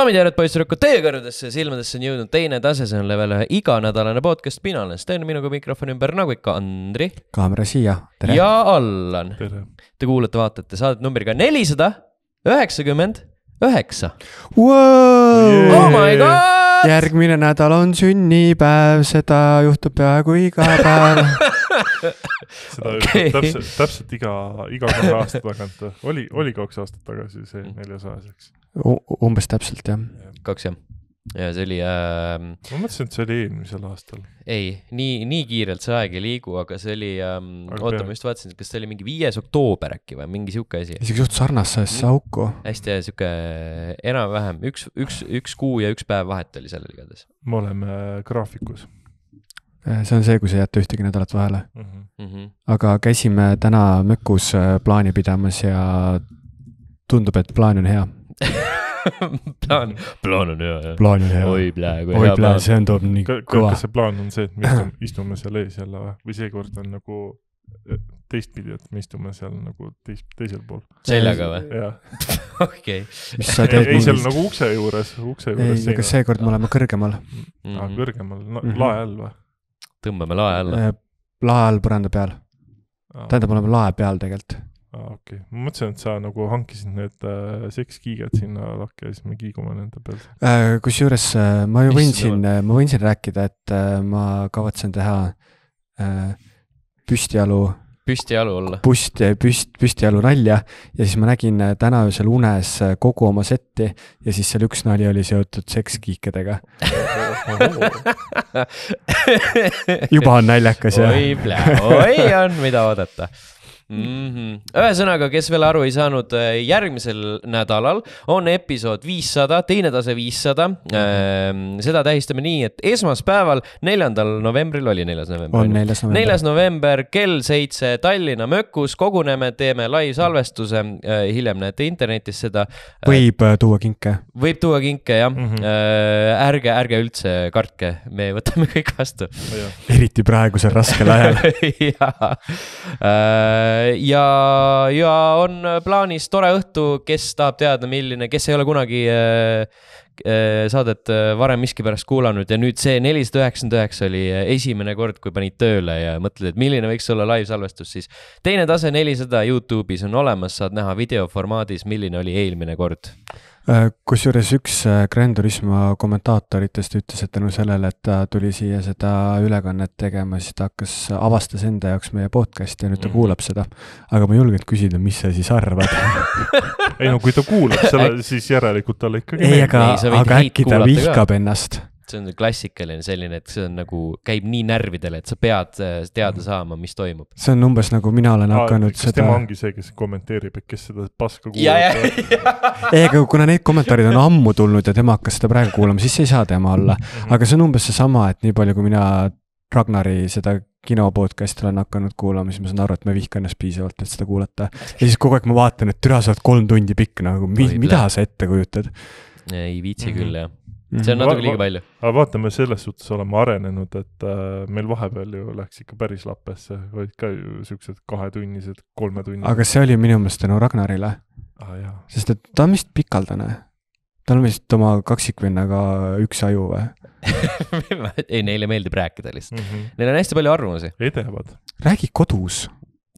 daamid ja härrad, poissrükud, teie kõrvadesse ja silmadesse on jõudnud teine tase, see on level ühe iganädalane podcast, mina olen Sten, minuga mikrofoni ümber nagu ikka Andri. kaamera siia, tere. ja Allan. Te kuulate, vaatate saadet numbriga nelisada üheksakümmend üheksa. Oh my god! järgmine nädal on sünnipäev, seda juhtub peaaegu iga päev seda okay. täpselt, täpselt iga, iga kahe aasta tagant, eh. oli, oli kaks aastat tagasi see mm. neljasajas, eks? umbes täpselt, jah. kaks, jah ja see oli äh,. ma mõtlesin, et see oli eelmisel aastal. ei, nii, nii kiirelt see aeg ei liigu, aga see oli ähm,, oota, ma just vaatasin, kas see oli mingi viies oktoober äkki või mingi sihuke asi. isegi suht sarnasesse mm. auku. hästi sihuke enam-vähem üks, üks, üks kuu ja üks päev vahet oli sellel igatahes. me oleme graafikus Eh, see on see, kui sa ei jäta ühtegi nädalat vahele mm. -hmm. aga käisime täna Mökus eh, plaani pidamas ja tundub, et plaan on hea plaan, plaan on hea, jah. plaan on hea. oi plää, kui oi, hea plää, plaan. see on, toob nii kõva. kas see plaan on see, et me istume, istume seal ees jälle või, või seekord on nagu eh, teistpidi, et me istume seal nagu teis-, teisel pool. seljaga või? jah. okei. mis sa teed? ei, seal nagu ukse juures, ukse juures. ei, aga seekord me oleme kõrgemal mm. -hmm. Ah, mhm. kõrgemal no,, mhm. lae all või? tõmbame lae alla. lae all, põranda peal. tähendab, oleme lae peal tegelikult. aa, okei okay., ma mõtlesin, et sa nagu hankisid need äh, sekskiiged sinna lakke ja siis me kiigume nende peal äh,. kusjuures äh, ma ju võin siin, äh, ma võin siin rääkida, et äh, ma kavatsen teha äh, püstjalu püstijalu olla. pust, püst, püstijalu nalja ja siis ma nägin äh, täna öösel unes äh, kogu oma setti ja siis seal üks nali oli seotud sekskiikedega juba on naljakas jah? oi, oi on, mida oodata mm. -hmm. ühesõnaga, kes veel aru ei saanud, äh, järgmisel nädalal on episood viissada, teine tase viissada mm. -hmm. seda tähistame nii, et esmaspäeval, neljandal novembril oli neljas november. on neljas november. neljas november kell seitse Tallinna mökus koguneme, teeme laivsalvestuse, äh, hiljem näete internetis seda. võib tuua kinke. võib tuua kinke, jah mm. -hmm. ärge, ärge üldse kartke, me võtame kõik vastu. eriti praegusel raskel ajal jaa ja, ja on plaanis tore õhtu, kes tahab teada, milline, kes ei ole kunagi äh, äh, saadet äh, varem miskipärast kuulanud ja nüüd see nelisada üheksakümmend üheksa oli esimene kord, kui panid tööle ja mõtled, et milline võiks olla laivsalvestus, siis teine tase nelisada Youtube'is on olemas, saad näha videoformaadis, milline oli eelmine kord Äh, kusjuures üks äh, Grand Turismo kommentaatoritest ütles, et tänu sellele, et ta tuli siia seda ülekannet tegema, siis ta hakkas, avastas enda jaoks meie podcast'i ja nüüd ta mm. kuulab seda. aga ma ei julgenud küsida, mis sa siis arvad ei no kui ta kuulab seda, siis järelikult talle ikkagi ei, aga, aga äkki ta vihkab ka. ennast see on klassikaline selline, et see on nagu, käib nii närvidele, et sa pead äh, teada mhm. saama, mis toimub. see on umbes nagu mina olen hakanud Aa, seda. tema ongi see, kes kommenteerib, et kes seda paska kuulab. ei, aga kuna neid kommentaarid on ammu tulnud ja tema hakkas seda praegu kuulama, siis ei saa tema alla. Mhm. aga see on umbes seesama, et nii palju, kui mina Ragnari seda kino podcast'i olen hakanud kuulama, siis ma saan aru, et ma ei vihka ennast piisavalt, et seda kuulata. ja siis kogu aeg ma vaatan, et türa, sa oled kolm tundi pikk nagu, mida sa ette kujutad? ei viitsi mm -hmm. küll jah Mhm. see on natuke liiga palju. aga vaatame, selles suhtes oleme arenenud, et äh, meil vahepeal ju läks ikka päris lappesse, olid ka ju siuksed kahetunnised, kolmetunnised. aga see oli minu meelest tänu no, Ragnarile ah,. sest et ta on vist pikaldane. tal on vist oma kaksikvennaga üks aju või ei, neile meeldib rääkida lihtsalt mm. -hmm. Neil on hästi palju arvamusi. edevad. räägi kodus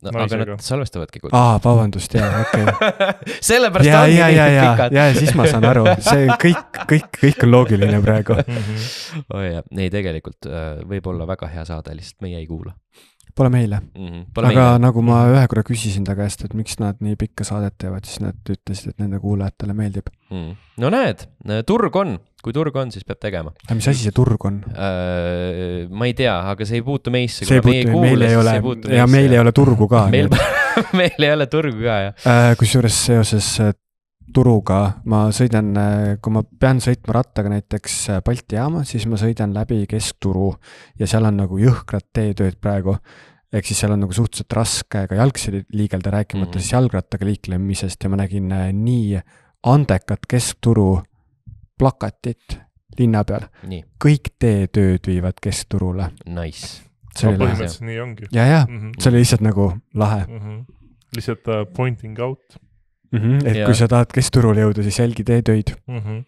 no Ma aga nad salvestavadki kuldset. aa, vabandust, jaa, okei okay. sellepärast ja, ongi ja, nii ja, pikad. ja, ja siis ma saan aru, see kõik, kõik, kõik on loogiline praegu mm. -hmm. oi oh, jah, ei tegelikult äh, võib olla väga hea saade, lihtsalt meie ei kuula. Pole meile mm. -hmm. Pole aga meile. nagu ma mhm. ühe korra küsisin ta käest, et miks nad nii pikka saadet teevad, siis nad ütlesid, et nende kuulajatele meeldib mm.. no näed, turg on kui turg on, siis peab tegema. aga mis asi see turg on äh,? ma ei tea, aga see ei puutu meisse. see ei puutu, meil ei ole, ja meil ei ole turgu ka. meil meil ei ole turgu ka, jah. Äh, kusjuures seoses äh, turuga ma sõidan, äh, kui ma pean sõitma rattaga näiteks Balti jaama, siis ma sõidan läbi keskturu ja seal on nagu jõhkrad teetööd praegu ehk siis seal on nagu suhteliselt raske ka jalgsi liigelda, rääkimata mm -hmm. siis jalgrattaga liiklemisest ja ma nägin nii andekat keskturu plakatit linna peal. kõik teetööd viivad keskturule. Nice. no põhimõtteliselt nii ongi. ja, ja mm -hmm. see oli lihtsalt nagu lahe mm. -hmm. lihtsalt uh, pointing out mm. -hmm. et ja. kui sa tahad keskturule jõuda, siis jälgi teetöid mm. -hmm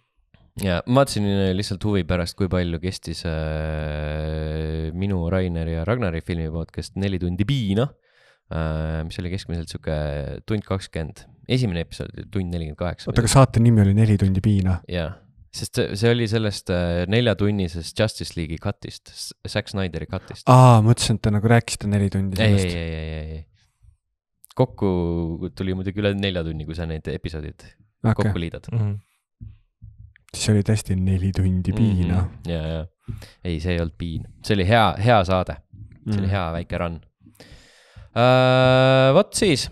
ja ma vaatasin äh, lihtsalt huvi pärast, kui palju kestis äh, minu, Rainer ja Ragnari filmi podcast Neli tundi piina äh,, mis oli keskmiselt sihuke tund kakskümmend, esimene episood tund nelikümmend kaheksa. oota, aga saate nimi oli Neli tundi piina? jah sest see, see oli sellest äh, neljatunnisest Justice League'i cut'ist, Zack Snyderi cut'ist. aa, mõtlesin, et te nagu rääkisite neli tundi sellest. ei, ei, ei, ei, ei. kokku tuli muidugi üle nelja tunni, kui sa need episoodid okay. kokku liidad mm. -hmm siis oli tõesti neli tundi mhm. piina mm. -hmm. ja, ja, ei, see ei olnud piin, see oli hea, hea saade, see mm. oli mhm. hea väike run uh,. vot siis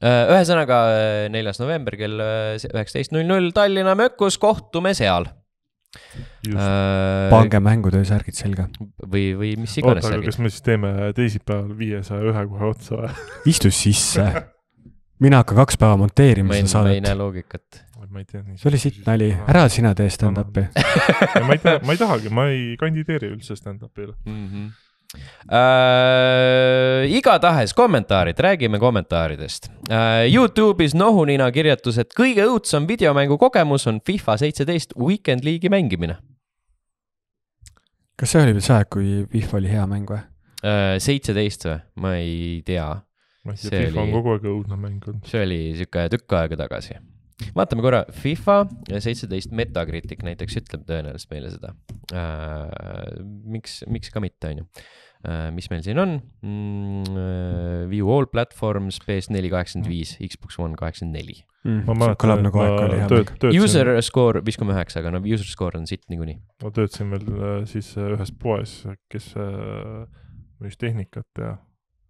Äh, ühesõnaga, äh, neljas november kell äh, üheksateist null null Tallinna mökus, kohtume seal. pange mängutöö särgid selga. või, või mis iganes särgid. kas me siis teeme teisipäeval viiesaja ühe kohe otsa või? istu sisse. mina hakkan kaks päeva monteerima seda saadet. ma ei näe loogikat ma ei tea. see oli sitt nali, ära sina tee stand-up'i ma ei tea, ma ei tahagi, ma ei kandideeri üldse stand-up'ile mm. -hmm äh,. igatahes kommentaarid, räägime kommentaaridest äh,. Youtube'is nohunina kirjutas, et kõige õudsem videomängu kogemus on FIFA seitseteist Weekend League'i mängimine. kas see oli veel see aeg, kui FIFA oli hea mäng või äh,? seitseteist või, ma ei tea. ma ei tea, FIFA oli, on kogu aeg õudne mäng olnud. see oli sihuke tükk aega tagasi vaatame korra, FIFA seitseteist Metacritic näiteks ütleb tõenäoliselt meile seda Äh, miks, miks ka mitte, on ju. Äh, mis meil siin on mm,? Äh, View all platforms, PS4 kaheksakümmend viis, Xbox One kaheksakümmend neli. Mhm. ma mäletan, et nagu ma tööd, töötasin. User score viis koma üheksa, aga noh, user score on sitt niikuinii. ma töötasin veel siis ühes poes, kes müüs tehnikat ja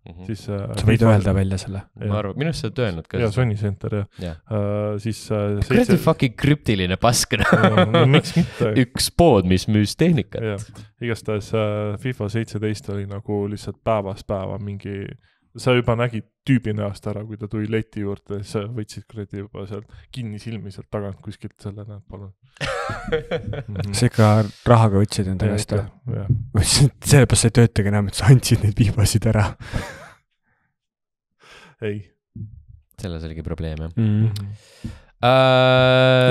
Mm -hmm. siis äh, sa võid öelda välja selle. ma arvan, minu arust sa oled öelnud ka. jaa, Sony Center jah ja. Uh,. Äh, siis äh, seitse.... kuradi fucking krüptiline pask noh. no, miks mitte üks pood, mis müüs tehnikat. igastahes äh, FIFA seitseteist oli nagu lihtsalt päevast päeva mingi äh, sa juba nägid tüübi näost ära, kui ta tuli leti juurde, siis sa võtsid kuradi juba seal kinni silmi sealt tagant kuskilt selle, näed, palun mm -hmm.. sa ikka rahaga võtsid enda käest või? sellepärast sa ei töötagi enam, et sa andsid neid viibasid ära ei. selles oligi probleem, jah mm. -hmm. Äh,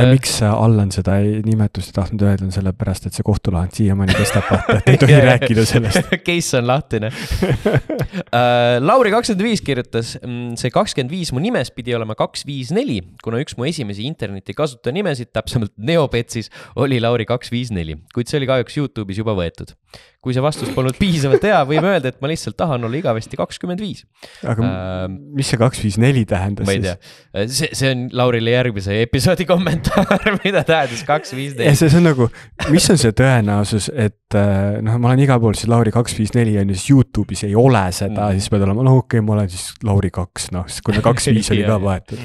ja miks Allan seda ei, nimetust ei tahtnud öelda, on sellepärast, et see kohtulahend siiamaani kestab, vaata, et ei tohi rääkida sellest Case on lahtine äh, Lauri kakskümmend viis kirjutas, see kakskümmend viis mu nimes pidi olema kaks, viis, neli, kuna üks mu esimesi internetikasutajanimesid, täpsemalt Neopetsis, oli Lauri kaks, viis, neli, kuid see oli kahjuks Youtube'is juba võetud kui see vastus polnud piisavalt hea, võime öelda, et ma lihtsalt tahan olla igavesti kakskümmend viis. aga äh, mis see kaks, viis, neli tähendas siis? ma ei tea, see, see on Laurile järgmise episoodi kommentaar, mida tähendas kaks, viis, neli. see, see on nagu, mis on see tõenäosus, et äh, noh, ma olen igal pool siis Lauri kaks, viis, neli on ju, siis Youtube'is ei ole seda mm., siis pead olema, no okei okay,, ma olen siis Lauri kaks, noh, kuna kaks, viis oli ka vahetud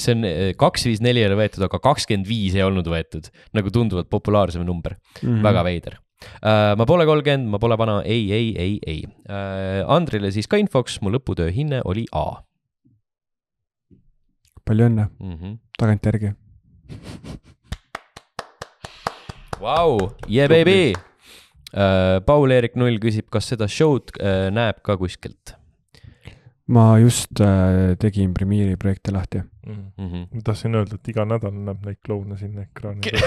see on äh, kaks, viis, neli ei ole võetud, aga kakskümmend viis ei olnud võetud, nagu tunduvalt populaarsem number mm, -hmm. väga veider Äh, ma pole kolmkümmend, ma pole vana, ei, ei, ei, ei. Äh, Andrile siis ka infoks, mu lõputöö hinne oli A. palju õnne mm -hmm. tagantjärgi. Vau, yeah baby. Äh, Paul-Eerik Null küsib, kas seda show'd näeb ka kuskilt ma just äh, tegin Premiere'i projekte lahti mm. -hmm. ma tahtsin öelda, et iga nädal näeb neid kloune sinna ekraani peal.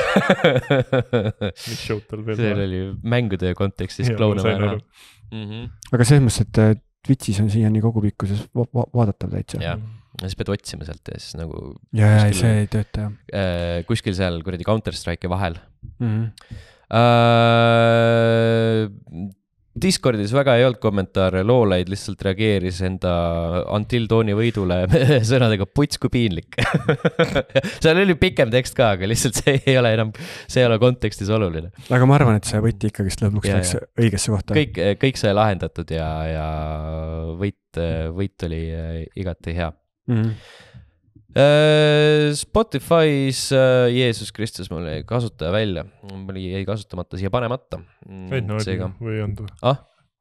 mis show'd tal veel seal oli mängude kontekstis kloune vaja näha mm. -hmm. aga selles mõttes, et äh, Twitch'is on siiani kogupikkuses va va vaadatav täitsa. jah, mhm. ja siis pead otsima sealt ja siis nagu. ja, ja see ei tööta jah äh,. kuskil seal kuradi Counter Strike'i vahel mm. -hmm. Uh, Discordis väga ei olnud kommentaare, loolaid lihtsalt reageeris enda Until Dawni võidule sõnadega puts kui piinlik seal oli pikem tekst ka, aga lihtsalt see ei ole enam, see ei ole kontekstis oluline. aga ma arvan, et see võti ikkagist lõpuks ja, läks ja. õigesse kohta. kõik, kõik sai lahendatud ja, ja võit, võit oli äh, igati hea mm. -hmm Äh, Spotify's äh, Jeesus Kristus, mul jäi kasutaja välja, mul jäi kasutamata siia panemata. Mm, enne oli Seega... või ei olnud või ah??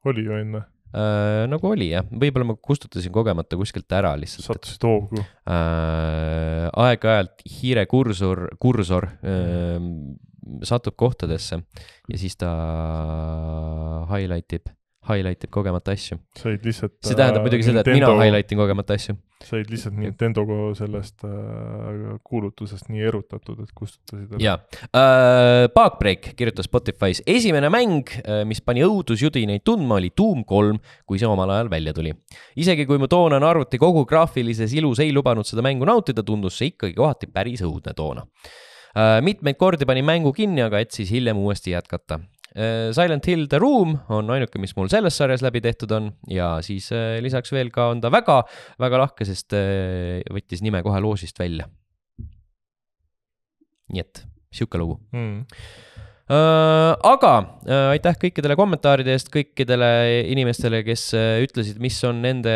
oli ju enne äh,? nagu oli jah, võib-olla ma kustutasin kogemata kuskilt ära lihtsalt. sattusid hoogu äh,. aeg-ajalt hiirekursor, kursor äh, satub kohtadesse ja siis ta highlight ib highlight ib kogemata asju. said lihtsalt. see tähendab äh, muidugi seda, et mina highlight in kogemata asju said lihtsalt Nintendo sellest äh, kuulutusest nii erutatud, et kustutasid ära. jaa äh,, Bugbreak kirjutas Spotify's, esimene mäng, äh, mis pani õudusjudineid tundma, oli Doom kolm, kui see omal ajal välja tuli. isegi kui mu toonane arvuti kogu graafilises ilus ei lubanud seda mängu nautida, tundus see ikkagi kohati päris õudne toona äh, mitmeid kordi pani mängu kinni, aga et siis hiljem uuesti jätkata. Eh, Silent Hill The Room on ainuke, mis mul selles sarjas läbi tehtud on ja siis eh, lisaks veel ka on ta väga, väga lahke, sest eh, võttis nime kohe loosist välja. nii et sihuke lugu mm Äh, aga äh, aitäh kõikidele kommentaaride eest, kõikidele inimestele, kes äh, ütlesid, mis on nende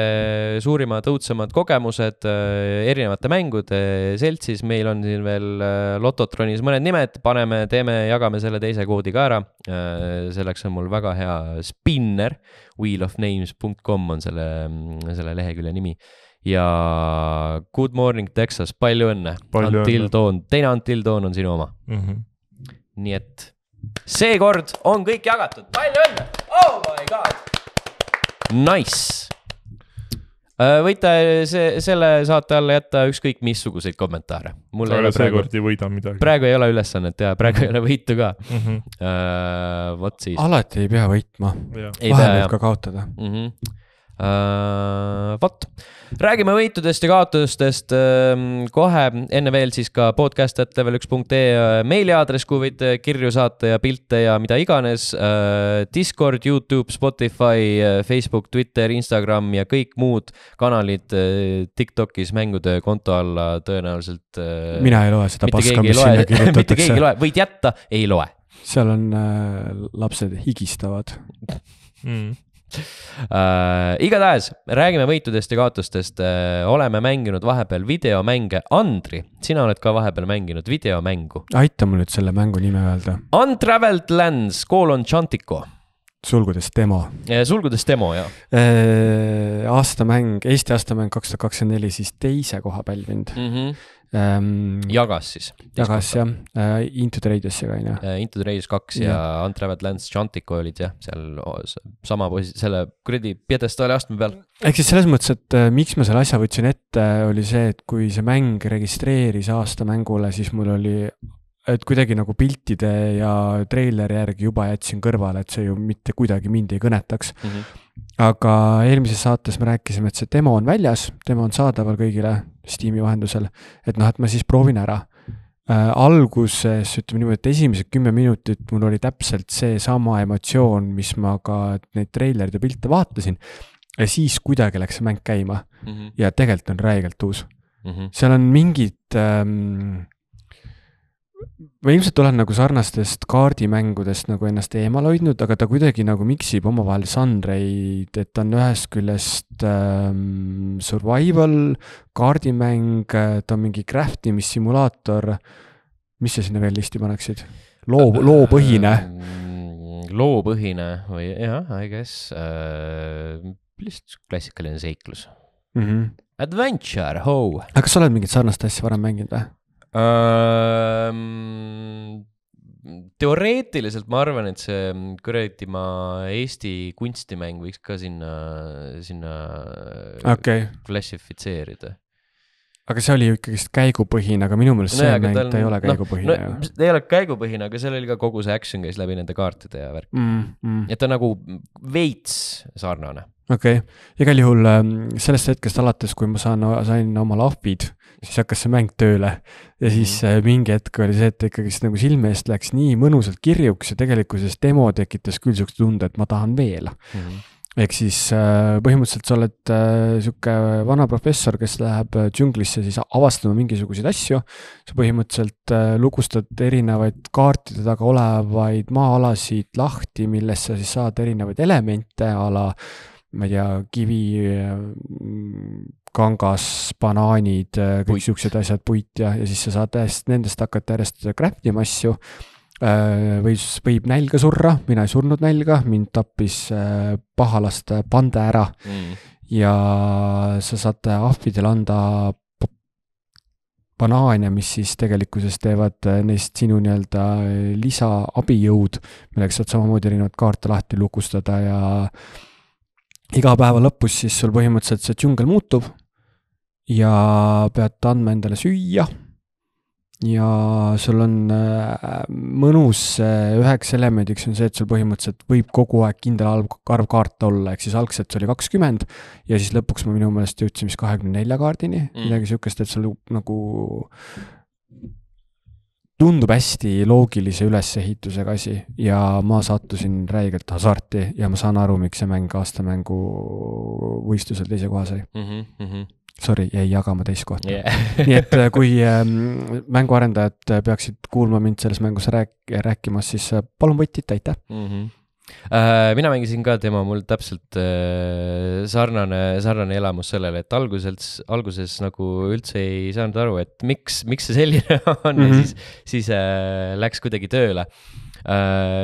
suurimad, õudsemad kogemused erinevate mängude seltsis. meil on siin veel Lototronis mõned nimed, paneme, teeme, jagame selle teise koodi ka ära. selleks on mul väga hea spinner, wheelofnames.com on selle, mm, selle lehekülje nimi ja Good Morning Texas, palju õnne. Until Dawn, teine Until Dawn on sinu oma mm. -hmm. nii et seekord on kõik jagatud, palju õnne, oh my god. Nice. Äh, võite see, selle saate alla jätta ükskõik missuguseid kommentaare. mul ei ole praegu, praegu ei ole ülesannet ja praegu ei ole võitu ka mm. -hmm. Uh, vot siis. alati ei pea võitma, vahel võib ka kaotada mm. -hmm uh,. vot, räägime võitudest ja kaotustest uh, kohe, enne veel siis ka podcast at level üks punkt ee meiliaadress, kuhu võite kirju saata ja pilte ja mida iganes uh,. Discord, Youtube, Spotify, äh, Facebook, Twitter, Instagram ja kõik muud kanalid uh, Tiktokis mängude konto alla tõenäoliselt uh,. mina ei loe seda paska, mis sinna kirjutatakse mitte keegi ei loe, võid jätta, ei loe seal on äh,, lapsed higistavad mm äh,. igatahes räägime võitudest ja kaotustest äh,. oleme mänginud vahepeal videomänge. Andri, sina oled ka vahepeal mänginud videomängu. aita mul nüüd selle mängu nime öelda. Untraveled Lands, kolon Chantico. sulgudes demo. Äh, sulgudes demo, jah äh,. aastamäng, Eesti aastamäng kaks tuhat kakskümmend neli, siis teise koha pälvinud mm. -hmm ähm,. jagas siis. jagas jah äh,, Into the Radius'iga on ju. Äh, Into the Radius kaks ja, ja Untraveled Lands Chantico olid jah, seal sama posi-, selle kuradi pjedestaali astme peal. ehk siis selles mõttes, et äh, miks ma selle asja võtsin ette, oli see, et kui see mäng registreeris aasta mängule, siis mul oli et kuidagi nagu piltide ja treileri järgi juba jätsin kõrvale, et see ju mitte kuidagi mind ei kõnetaks mm. -hmm. aga eelmises saates me rääkisime, et see demo on väljas, demo on saadaval kõigile Steam'i vahendusel, et noh, et ma siis proovin ära äh,. alguses ütleme niimoodi, et esimesed kümme minutit mul oli täpselt seesama emotsioon, mis ma ka neid treilerid ja pilte vaatasin. ja siis kuidagi läks see mäng käima mm -hmm. ja tegelikult on räigelt uus mm. -hmm. seal on mingid ähm, ma ilmselt olen nagu sarnastest kaardimängudest nagu ennast eemal hoidnud, aga ta kuidagi nagu miksib omavahel žanreid, et ta on ühest küljest ähm, survival kaardimäng, äh, ta on mingi craft imissimulaator. mis sa sinna veel listi paneksid? loo, äh, loopõhine mm,. loopõhine või jah, I guess äh,, lihtsalt klassikaline seiklus mm. -hmm. Adventure, ho. aga kas sa oled mingit sarnast asja varem mänginud või? um,? teoreetiliselt ma arvan, et see kuradi ma Eesti kunstimäng võiks ka sinna, sinna okay. klassifitseerida aga see oli ju ikkagist käigupõhine, aga minu meelest no, see mäng, ta ei ole noh, käigupõhine no, ju no,. ei ole käigupõhine, aga seal oli ka kogu see action käis läbi nende kaartide ja värk mm,. Mm. et ta on nagu veits sarnane. okei okay., igal juhul ähm, sellest hetkest alates, kui ma saan, sain oma lahvid, siis hakkas see mäng tööle. ja siis mm. mingi hetk oli see, et ikkagist nagu silme eest läks nii mõnusalt kirjuks ja tegelikkuses demo tekitas küll sihukese tunde, et ma tahan veel mm ehk siis äh, põhimõtteliselt sa oled äh, sihuke vana professor, kes läheb äh, džunglisse siis avastama mingisuguseid asju. sa põhimõtteliselt lukustad erinevaid kaartide taga olevaid maa-alasid lahti, millest sa siis saad erinevaid elemente a la, ma ei tea, kivi, kangas, banaanid, kõik siuksed asjad, puit ja, ja siis sa saad järjest nendest hakata järjest craft ima asju Äh, või võib nälga surra, mina ei surnud nälga, mind tappis äh, pahalast panda ära mm. ja sa saad ahvidele anda banaane, mis siis tegelikkuses teevad äh, neist sinu nii-öelda lisaabijõud, milleks saad samamoodi erinevaid kaarte lahti lukustada ja iga päeva lõpus siis sul põhimõtteliselt see džungel muutub ja pead andma endale süüa ja sul on äh, mõnus äh, üheks elemendiks on see, et sul põhimõtteliselt võib kogu aeg kindel arv kaarte olla, ehk siis algselt see oli kakskümmend ja siis lõpuks ma minu meelest jõudsin vist kahekümne nelja kaardini mm., midagi sihukest, et sul nagu tundub hästi loogilise ülesehitusega asi ja ma sattusin räigelt hasarti ja ma saan aru, miks see mäng aastamängu võistlusel teise koha sai mm. -hmm sorry, jäi jagama teist kohta yeah. nii et äh, kui ähm, mänguarendajad äh, peaksid kuulma mind selles mängus rääk-, rääkimas, siis äh, palun võtit, aitäh mm! -hmm mina mängisin ka tema, mul täpselt sarnane, sarnane elamus sellele, et alguselt, alguses nagu üldse ei saanud aru, et miks, miks see selline on mm -hmm. ja mhm. siis, siis läks kuidagi tööle.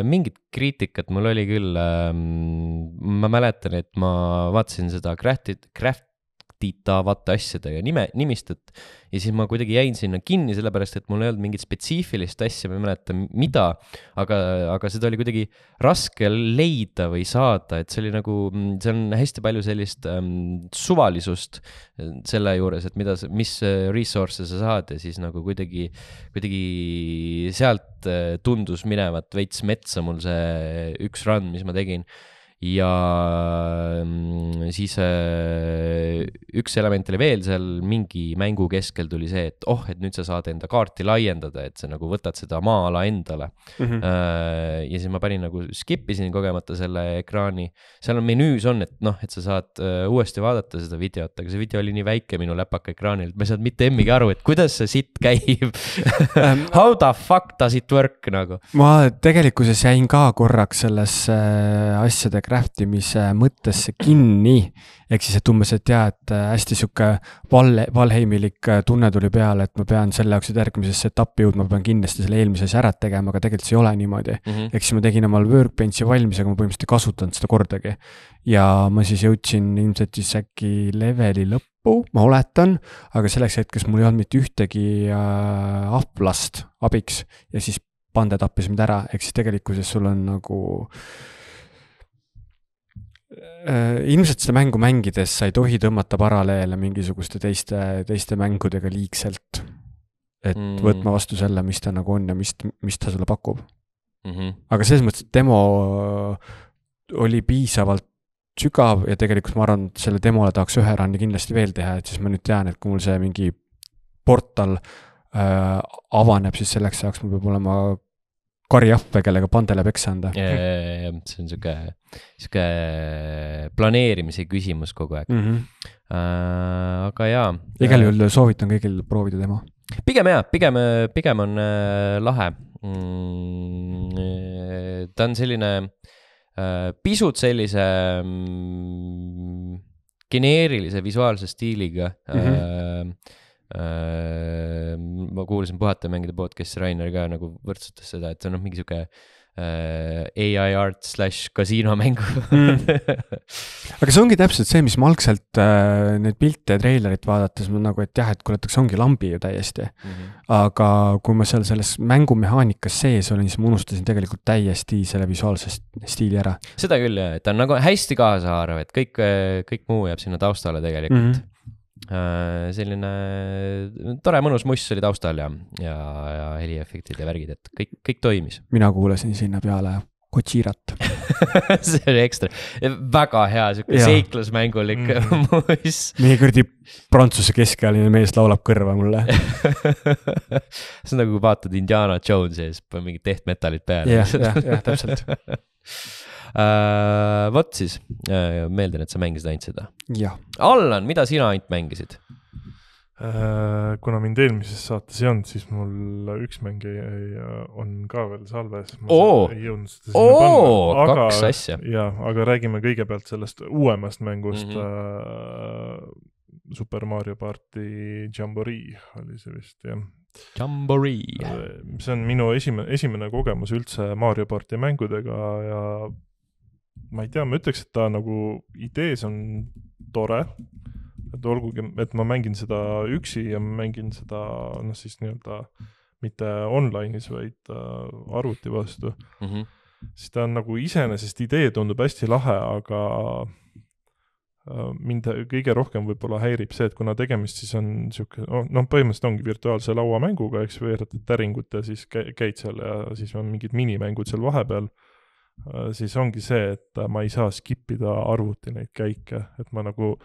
mingit kriitikat mul oli küll, ähm, ma mäletan, et ma vaatasin seda Craft'i, Craft, titavate asjadega nime, nimistut. ja siis ma kuidagi jäin sinna kinni, sellepärast et mul ei olnud mingit spetsiifilist asja, ma ei mäleta, mida. aga, aga seda oli kuidagi raske leida või saada, et see oli nagu, mm, seal on hästi palju sellist ähm, suvalisust äh, selle juures, et mida, mis äh, resource'e sa saad ja siis nagu kuidagi, kuidagi sealt äh, tundus minevat veits metsa mul see üks run, mis ma tegin ja mm, siis äh, üks element oli veel seal mingi mängu keskel tuli see, et oh, et nüüd sa saad enda kaarti laiendada, et sa nagu võtad seda maa-ala endale mm. -hmm. ja siis ma panin nagu skip isin kogemata selle ekraani, seal on menüüs on, et noh, et sa saad äh, uuesti vaadata seda videot, aga see video oli nii väike minu läpaka ekraanil, et ma ei saanud mitte emmigi aru, et kuidas see sitt käib ähm. How the fuck does it work nagu? ma tegelikkuses jäin ka korraks sellesse asjade ekraani craft imise mõttesse kinni. ehk siis, et umbes, et jaa, et äh, hästi sihuke Val-, Valheimilik äh, tunne tuli peale, et ma pean selle jaoks nüüd järgmisesse etappi jõudma, ma pean kindlasti selle eelmise asja ära tegema, aga tegelikult see ei ole niimoodi mm -hmm.. ehk siis ma tegin omal workbench'i valmis, aga ma põhimõtteliselt ei kasutanud seda kordagi. ja ma siis jõudsin ilmselt siis äkki leveli lõppu lõppu, ma oletan, aga selleks hetkeks mul ei olnud mitte ühtegi äh, aplast abiks ja siis panda tappis mind ära, ehk siis tegelikkuses sul on nagu äh, Äh, ilmselt seda mängu mängides sa ei tohi tõmmata paralleele mingisuguste teiste, teiste mängudega liigselt. et mm. võtma vastu selle, mis ta nagu on ja mis, mis ta sulle pakub mm. -hmm. aga selles mõttes, et demo äh, oli piisavalt sügav ja tegelikult ma arvan, et selle demole tahaks ühe run'i kindlasti veel teha, et siis ma nüüd tean, et kui mul see mingi portal äh, avaneb, siis selleks ajaks mul peab olema karjappe, kellega pandele peksa anda. ja, ja, ja, ja see on sihuke, sihuke planeerimise küsimus kogu aeg mm. -hmm. Äh, aga jaa. igal juhul soovitan kõigil proovida tema. pigem jaa, pigem, pigem on äh, lahe mm,. Äh, ta on selline äh, pisut sellise mm, geneerilise visuaalse stiiliga mm. -hmm. Äh, Äh, ma kuulasin puhata mängida podcast'i, Rainer ka nagu võrdsutas seda, et see on noh, mingi sihuke äh, ai art slash kasiinomängu mm.. aga see ongi täpselt see, mis ma algselt äh, neid pilte ja treilerit vaadates nagu, et jah, et kuule, et see ongi lambi ju täiesti mm. -hmm. aga kui ma seal selles mängumehaanikas sees olin, siis ma unustasin tegelikult täiesti selle visuaalse stiili ära. seda küll jah, et ta on nagu hästi kaasahaarav, et kõik, kõik muu jääb sinna taustale tegelikult mm. -hmm Äh, selline tore mõnus must oli taustal ja, ja, ja heliefektid ja värgid, et kõik, kõik toimis. mina kuulasin sinna peale Kojirat see oli ekstra, väga hea sihuke seiklusmängulik mm. must. mingi kuradi prantsuse keskealine mees laulab kõrva mulle see on nagu, kui vaatad Indiana Jonesi ja siis paned mingid tehtmetallid peale. jah, jah, täpselt Äh, vot siis, äh, meeldin, et sa mängisid ainult seda. Allan, mida sina ainult mängisid? Äh, kuna mind eelmises saates ei olnud, siis mul üks mäng on ka veel salves. ei jõudnud seda sinna panna. aga, kaks asja. jaa, aga räägime kõigepealt sellest uuemast mängust mm. -hmm. Super Mario party Jamboree oli see vist, jah. Jamboree. see on minu esimene, esimene kogemus üldse Mario party mängudega ja ma ei tea, ma ütleks, et ta nagu idees on tore. et olgugi, et ma mängin seda üksi ja mängin seda noh, siis nii-öelda mitte online'is, vaid äh, arvuti vastu mm. -hmm. siis ta on nagu iseenesest idee tundub hästi lahe, aga äh, mind kõige rohkem võib-olla häirib see, et kuna tegemist siis on sihuke, noh, põhimõtteliselt ongi virtuaalse lauamänguga, eks, veeretad täringut ja siis käid seal ja siis on mingid minimängud seal vahepeal Äh, siis ongi see, et äh, ma ei saa skip ida arvuti neid käike, et ma nagu,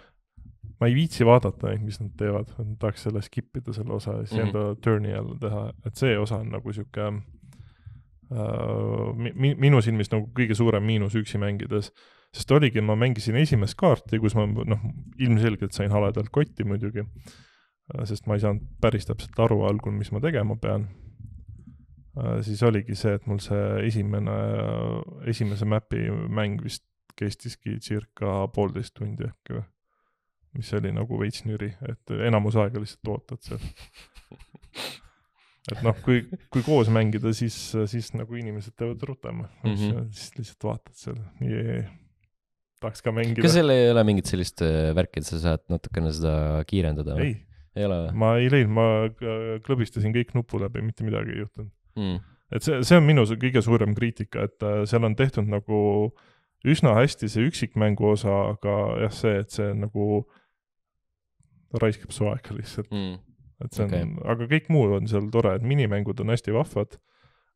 ma ei viitsi vaadata neid, mis nad teevad, ma tahaks selle skip ida selle osa ja siis mm -hmm. enda turn'i all teha, et see osa on nagu sihuke äh, mi-, minu silmis nagu kõige suurem miinus üksi mängides sest oligi, ma mängisin esimest kaarti, kus ma noh, ilmselgelt sain haledalt kotti muidugi, äh, sest ma ei saanud päris täpselt aru algul, mis ma tegema pean Äh, siis oligi see, et mul see esimene, esimese map'i mäng vist kestiski circa poolteist tundi äkki või. mis oli nagu veits nüri, et enamus aega lihtsalt ootad seal. et noh, kui, kui koos mängida, siis, siis nagu inimesed teevad rutem noh, mm, -hmm. siis lihtsalt vaatad seal, jee tahaks ka mängida. kas seal ei ole mingit sellist äh, värki, et sa saad natukene seda kiirendada? ei, ei, ma ei leidnud, ma äh, klõbistasin kõik nupu läbi, mitte midagi ei juhtunud mm.. et see, see on minu kõige suurem kriitika, et äh, seal on tehtud nagu üsna hästi see üksikmängu osa, aga jah, see, et see nagu raiskab su aega lihtsalt mm.. et see on okay., aga kõik muu on seal tore, et minimängud on hästi vahvad.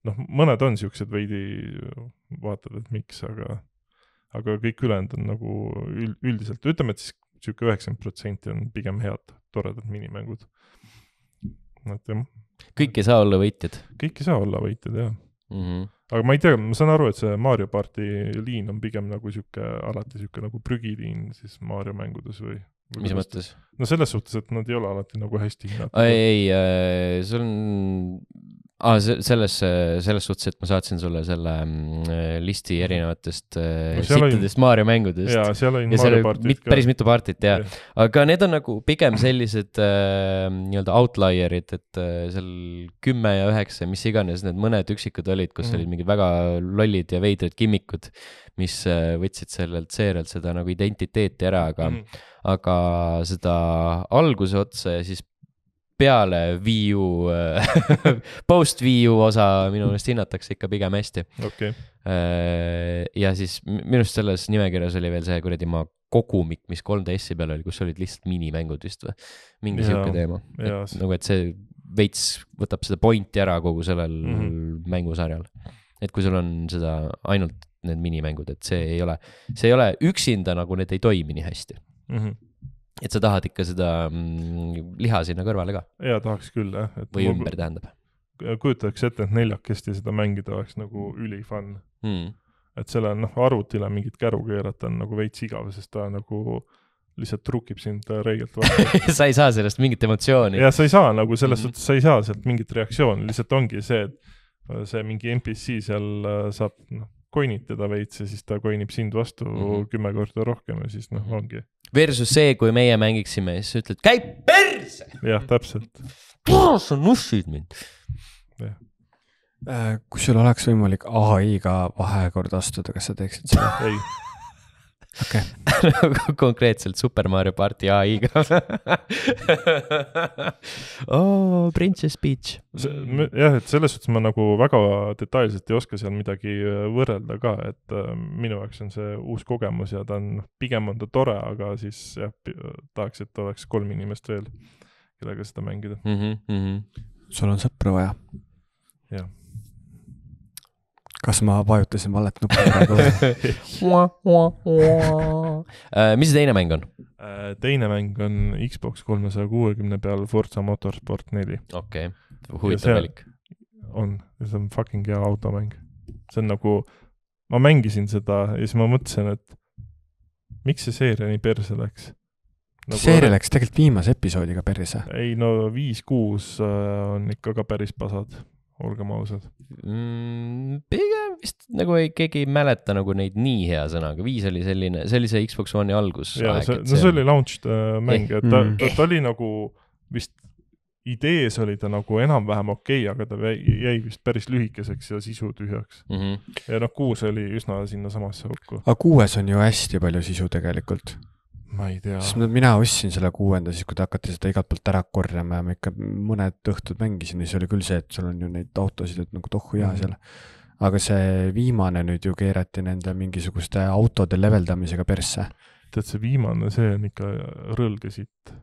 noh, mõned on siuksed veidi, vaatad, et miks, aga, aga kõik ülejäänud on nagu üld, üldiselt, ütleme, et siis sihuke üheksakümmend protsenti on pigem head, toredad minimängud. et jah kõik ei saa olla võitjad. kõik ei saa olla võitjad, jah mm. -hmm. aga ma ei tea, ma saan aru, et see Mario party liin on pigem nagu sihuke, alati sihuke nagu prügiliin siis Mario mängudes või? mis kuidas? mõttes? no selles suhtes, et nad ei ole alati nagu hästi hinnatud. ei, ei, äh, see on aa, selles, selles suhtes, et ma saatsin sulle selle mm, listi erinevatest äh, no, sittadest oli... Mario mängudest. ja seal oli Mario partit mit, ka. päris mitu partit ja, aga need on nagu pigem sellised äh, nii-öelda outlier'id, et äh, seal kümme ja üheksa, mis iganes need mõned üksikud olid, kus mm. olid mingid väga lollid ja veidrad gimmikud, mis äh, võtsid sellelt seerialt seda nagu identiteeti ära, aga mm., aga seda alguse otsa ja siis peale Wii U äh, post Wii U osa minu meelest hinnatakse ikka pigem hästi okay.. Äh, ja siis minu arust selles nimekirjas oli veel see kuradi maa kogumik, mis 3DS-i peal oli, kus olid lihtsalt minimängud vist või? mingi sihuke teema. nagu, et see veits võtab seda pointi ära kogu sellel mm -hmm. mängusarjal. et kui sul on seda ainult need minimängud, et see ei ole, see ei ole üksinda nagu need ei toimi nii hästi mm. -hmm et sa tahad ikka seda mm, liha sinna kõrvale ka. jaa, tahaks küll jah. või ma... ümber tähendab. kujutaks ette, et neljakesti seda mängida oleks nagu ülifun mm.. et selle noh, arvutile mingit käru keerata on nagu veits igav, sest ta nagu lihtsalt trukib sind äh, reegelt vastu sa ei saa sellest mingit emotsiooni. jah, sa ei saa nagu selles mm -hmm. suhtes, sa ei saa sealt mingit reaktsiooni, lihtsalt ongi see, et äh, see mingi NPC seal äh, saab noh, coin'id teda veits ja siis ta coin ib sind vastu mm -hmm. kümme korda rohkem ja siis noh, ongi Versus see, kui meie mängiksime ja siis sa ütled, käi perse. jah, täpselt. sa nussid mind. Äh, kui sul oleks võimalik ai-ga vahekorda astuda, kas sa teeksid seda? ei okay. konkreetselt Super Mario party ai-ga oo oh,, Princess Peach. jah, et selles suhtes ma nagu väga detailselt ei oska seal midagi äh, võrrelda ka, et äh, minu jaoks on see uus kogemus ja ta on, pigem on ta tore, aga siis jah, tahaks, et oleks kolm inimest veel, kellega seda mängida mm. -hmm. sul on sõpru vaja. jah kas ma vajutasin valet nuppu praegu äh, mis see teine mäng on? Äh, teine mäng on Xbox kolmesaja kuuekümne peal Forza Motorsport neli. okei okay., huvitav valik. on, see on fucking hea automäng. see on nagu, ma mängisin seda ja siis ma mõtlesin, et miks see seeria nii perse läks nagu.... seeria läks tegelikult viimase episoodiga perse. ei no viis-kuus äh, on ikka ka päris pasad olgem ausad mm,. pigem vist nagu ei, keegi ei mäleta nagu neid nii hea sõnaga, viis oli selline, see oli see Xbox One'i algus. jaa, see, no see oli launched äh, mäng eh,, et ta mm., ta, ta oli nagu vist idees oli ta nagu enam-vähem okei okay,, aga ta jäi vist päris lühikeseks ja sisu tühjaks mm. -hmm. ja noh, kuus oli üsna sinnasamasse hulka. aga kuues on ju hästi palju sisu tegelikult ma ei tea. siis mina ostsin selle kuuenda, siis kui te hakkate seda igalt poolt ära korjama ja ma ikka mõned õhtud mängisin ja siis oli küll see, et sul on ju neid autosid, et nagu tohhu jaa mm -hmm. seal. aga see viimane nüüd ju keerati nende mingisuguste autode leveldamisega persse. tead, see viimane, see on ikka rõlge siit